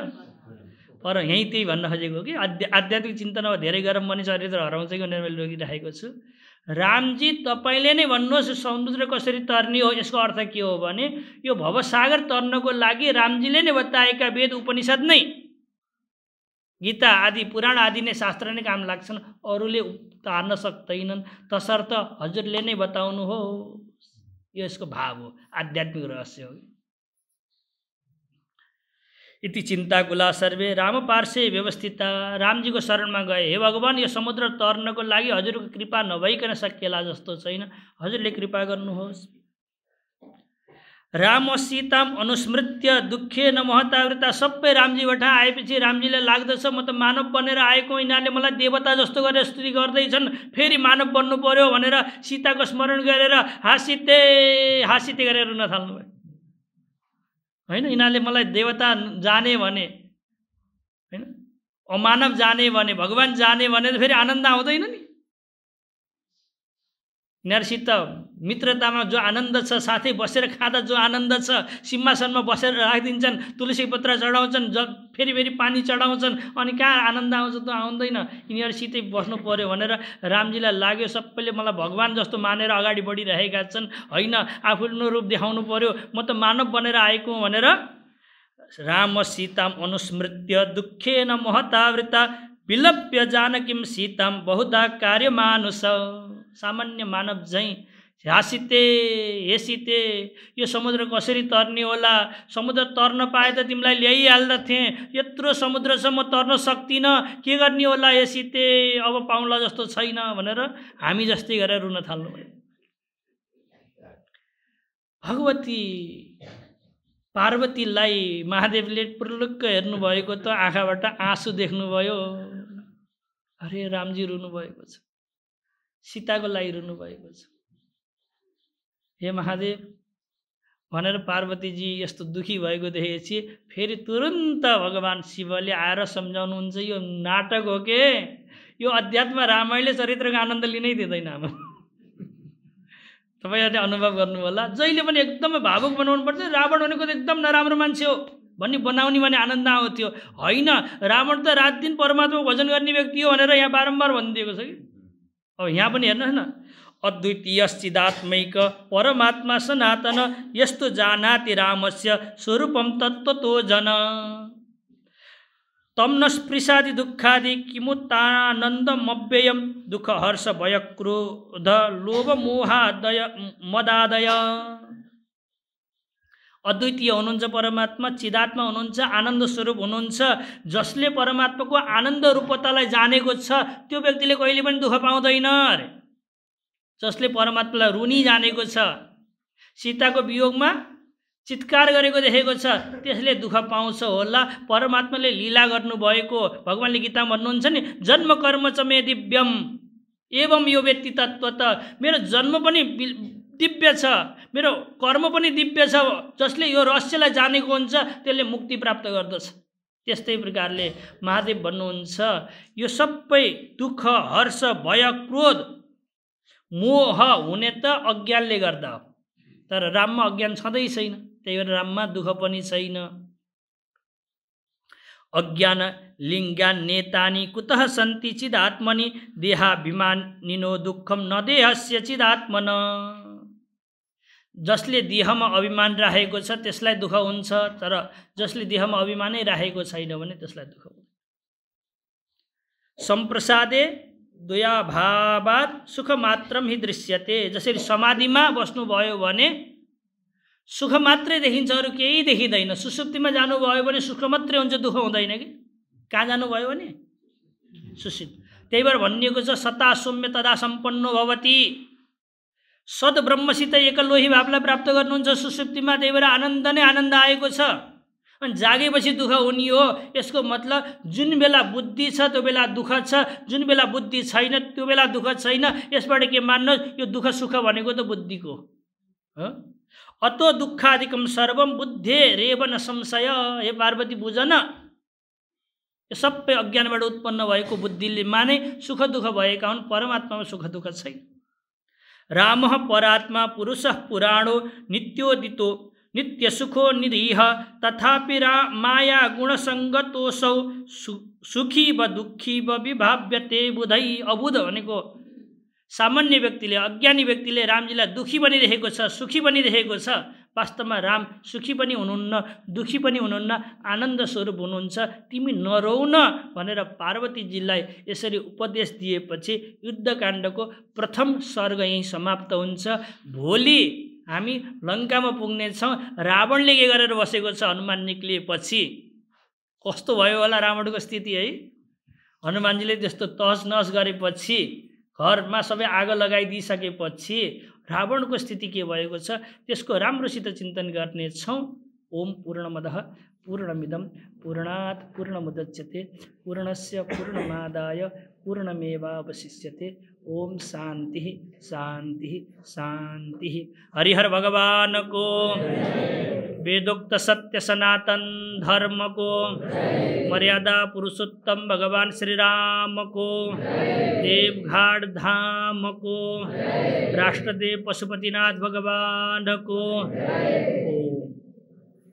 पर यहीँ त्यही भन्न खोजेको कि आध्या आध्यात्मिक चिन्तनमा धेरै गरम पनि शरीर हराउँछ कि भनेर मैले रोकिराखेको छु रामजी तपाईँले नै भन्नुहोस् समुद्र कसरी तर्ने हो यसको अर्थ के हो भने यो भवसागर तर्नको लागि रामजीले नै बताएका वेद उपनिषद नै गीता आदि पुराण आदि नै शास्त्र नै काम लाग्छन् अरूले तार्न सक्दैनन् तसर्थ हजुरले नै बताउनु हो यो यसको भाव हो आध्यात्मिक रहस्य हो इति गुला सर्वे राम पार्से व्यवस्थिता रामजीको शरणमा गए हे भगवान् यो समुद्र तर्नको लागि हजुरको कृपा नभइकन सकिएला जस्तो छैन हजुरले कृपा गर्नुहोस् राम सीताम अनुस्मृत्य दुःखे न महतावृता सबै रामजीबाट आएपछि रामजीलाई लाग्दछ म त मानव बनेर आएको यिनीहरूले मलाई देवता जस्तो गरेर स्तुति गर्दैछन् फेरि मानव बन्नु पर्यो भनेर सीताको स्मरण गरेर हाँसिते हाँसिते गरेर रुन थाल्नुभयो होइन यिनीहरूले मलाई देवता जाने भने होइन अमानव जाने भने भगवान् जाने भने त फेरि आनन्द आउँदैन नि यिनीहरूसित मित्रतामा जो आनन्द छ साथै बसेर खाँदा जो आनन्द छ सिंहासनमा बसेर राखिदिन्छन् तुलसी पत्र चढाउँछन् ज फेरि फेरि पानी चढाउँछन् अनि कहाँ आनन्द आउँछ त आउँदैन यिनीहरूसितै बस्नु पऱ्यो भनेर रामजीलाई लाग्यो सबैले मलाई भगवान् जस्तो मानेर अगाडि बढिरहेका छन् होइन आफ्नो रूप देखाउनु पऱ्यो म त मानव बनेर आएको भनेर राम सीताम अनुस्मृत्य न महतावृता विलप्य जानकिम सीताम बहुधा कार्यमानुष सामान्य मानव झैँ ह्रासिते हेसिते यो समुद्र कसरी तर्ने होला समुद्र तर्न पाए त तिमीलाई ल्याइहाल्दथेँ यत्रो समुद्र छ म तर्न सक्दिनँ के गर्ने होला हेसिते अब पाउँला जस्तो छैन भनेर हामी जस्तै गरेर रुन थाल्नु भयो भगवती पार्वतीलाई महादेवले पुर्लुक्क हेर्नुभएको त आँखाबाट आँसु देख्नुभयो अरे रामजी रुनुभएको छ सीताको लागि रुनुभएको छ हे महादेव भनेर पार्वतीजी यस्तो दुःखी भएको देखेपछि फेरि तुरुन्त भगवान् शिवले आएर सम्झाउनुहुन्छ यो नाटक हो के यो अध्यात्म रामायणले चरित्रको आनन्द लिनै दिँदैन अब *laughs* तपाईँहरूले अनुभव गर्नु होला जहिले पनि एकदमै भावुक बनाउनु पर्छ रावण भनेको त एकदम नराम्रो मान्छे हो भन्ने बनाउने भने आनन्द आउँथ्यो होइन रावण त रात दिन परमात्मा भजन गर्ने व्यक्ति हो भनेर यहाँ बारम्बार भनिदिएको छ कि अब यहाँ पनि हेर्नुहोस् न अद्वितीय चिदात्मैक परमात्मा सनातन यस्तो जानाति रामस्य स्वरूपम तत्त्वतो जन न स्पृशादि दुःखादि किमुत्तानन्दमव्ययम् दुःख हर्ष भय क्रोध लोभ मोहादय मदादय अद्वितीय हुनुहुन्छ परमात्मा चिदात्मा हुनुहुन्छ आनन्द स्वरूप हुनुहुन्छ जसले परमात्माको आनन्द रूपतालाई जानेको छ त्यो व्यक्तिले कहिले पनि दुःख पाउँदैन अरे जसले परमात्मालाई रुनी जानेको छ सीताको वियोगमा चितकार गरेको देखेको छ त्यसले दुःख पाउँछ होला परमात्माले लीला गर्नुभएको भगवान्ले गीतामा भन्नुहुन्छ नि जन्म कर्म च मे दिव्यम एवं यो व्यक्ति तत्त्व त मेरो जन्म पनि दिव्य छ मेरो कर्म पनि दिव्य छ जसले यो रहस्यलाई जानेको हुन्छ त्यसले मुक्ति प्राप्त गर्दछ त्यस्तै प्रकारले महादेव भन्नुहुन्छ यो सबै दुःख हर्ष भय क्रोध मोह हुने त अज्ञानले गर्दा तर राममा अज्ञान छँदै छैन त्यही भएर राममा दुःख पनि छैन अज्ञान लिङ्गान नेतानी कुतः सन्ति चिदात्मनि निनो दुःखम नदेहस्य चिदात्मन जसले देहमा अभिमान राखेको छ त्यसलाई दुःख हुन्छ तर जसले देहमा अभिमानै राखेको छैन भने त्यसलाई दुःख हुन्छ सम्प्रसादे द्वयाभावाद सुख मात्रम हि दृश्यते जसरी समाधिमा बस्नुभयो भने सुख मात्रै देखिन्छ अरू केही देखिँदैन सुसुप्तिमा जानुभयो भने सुख मात्रै हुन्छ दुःख हुँदैन कि कहाँ जानुभयो भने सुसुप्त त्यही भएर भनिएको छ सता सौम्य तदा सम्पन्न भवती सद्ब्रह्मसित एकलोही भावलाई प्राप्त गर्नुहुन्छ सुसुप्तिमा त्यही भएर आनन्द नै आनन्द आएको छ अनि जागेपछि दुःख हुने हो यसको मतलब जुन बेला बुद्धि छ त्यो बेला दुःख छ जुन बेला बुद्धि छैन त्यो बेला दुःख छैन यसबाट के मान्नुहोस् यो दुःख सुख भनेको त बुद्धिको हो अतो दुःखादिकम सर्वम बुद्धे रेव न संशय हे पार्वती बुझ न यो सबै अज्ञानबाट उत्पन्न भएको बुद्धिले माने सुख दुःख भएका हुन् परमात्मामा सुख दुःख छैन रामः परात्मा पुरुषः पुराणो नित्योदितो नित्य सुखो निरीह तथापि रा माया गुणसङ्गतोसौ सु सुखी व दुःखी व विभाव्यते बुधै अबुध भनेको सामान्य व्यक्तिले अज्ञानी व्यक्तिले रामजीलाई दुःखी बनिरहेको छ सुखी बनिरहेको छ वास्तवमा राम सुखी पनि हुनुहुन्न दुःखी पनि हुनुहुन्न आनन्द स्वरूप हुनुहुन्छ तिमी नरौ न भनेर पार्वतीजीलाई यसरी उपदेश दिएपछि युद्धकाण्डको प्रथम सर्ग यहीँ समाप्त हुन्छ भोलि हामी लङ्कामा पुग्नेछौँ रावणले के गरेर बसेको छ हनुमान निक्लिएपछि कस्तो भयो होला रावणको स्थिति है हनुमानजीले त्यस्तो तहस नहस गरेपछि घरमा सबै आगो लगाइदिइसकेपछि रावणको स्थिति के भएको छ त्यसको राम्रोसित चिन्तन गर्नेछौँ ओम पूर्णमद पूर्णमिदम पूर्णात् पूर्णमुदच्यते पूर्णस्य पूर्णमादाय पूर्णमेवावशिष्यते ओम शांति शांति शांति हरिहर भगवान को वेदोक्त सत्य सनातन धर्म को मर्यादा पुरुषोत्तम भगवान श्री राम को देवघाट धाम को राष्ट्रदेव पशुपतिनाथ भगवान को ओम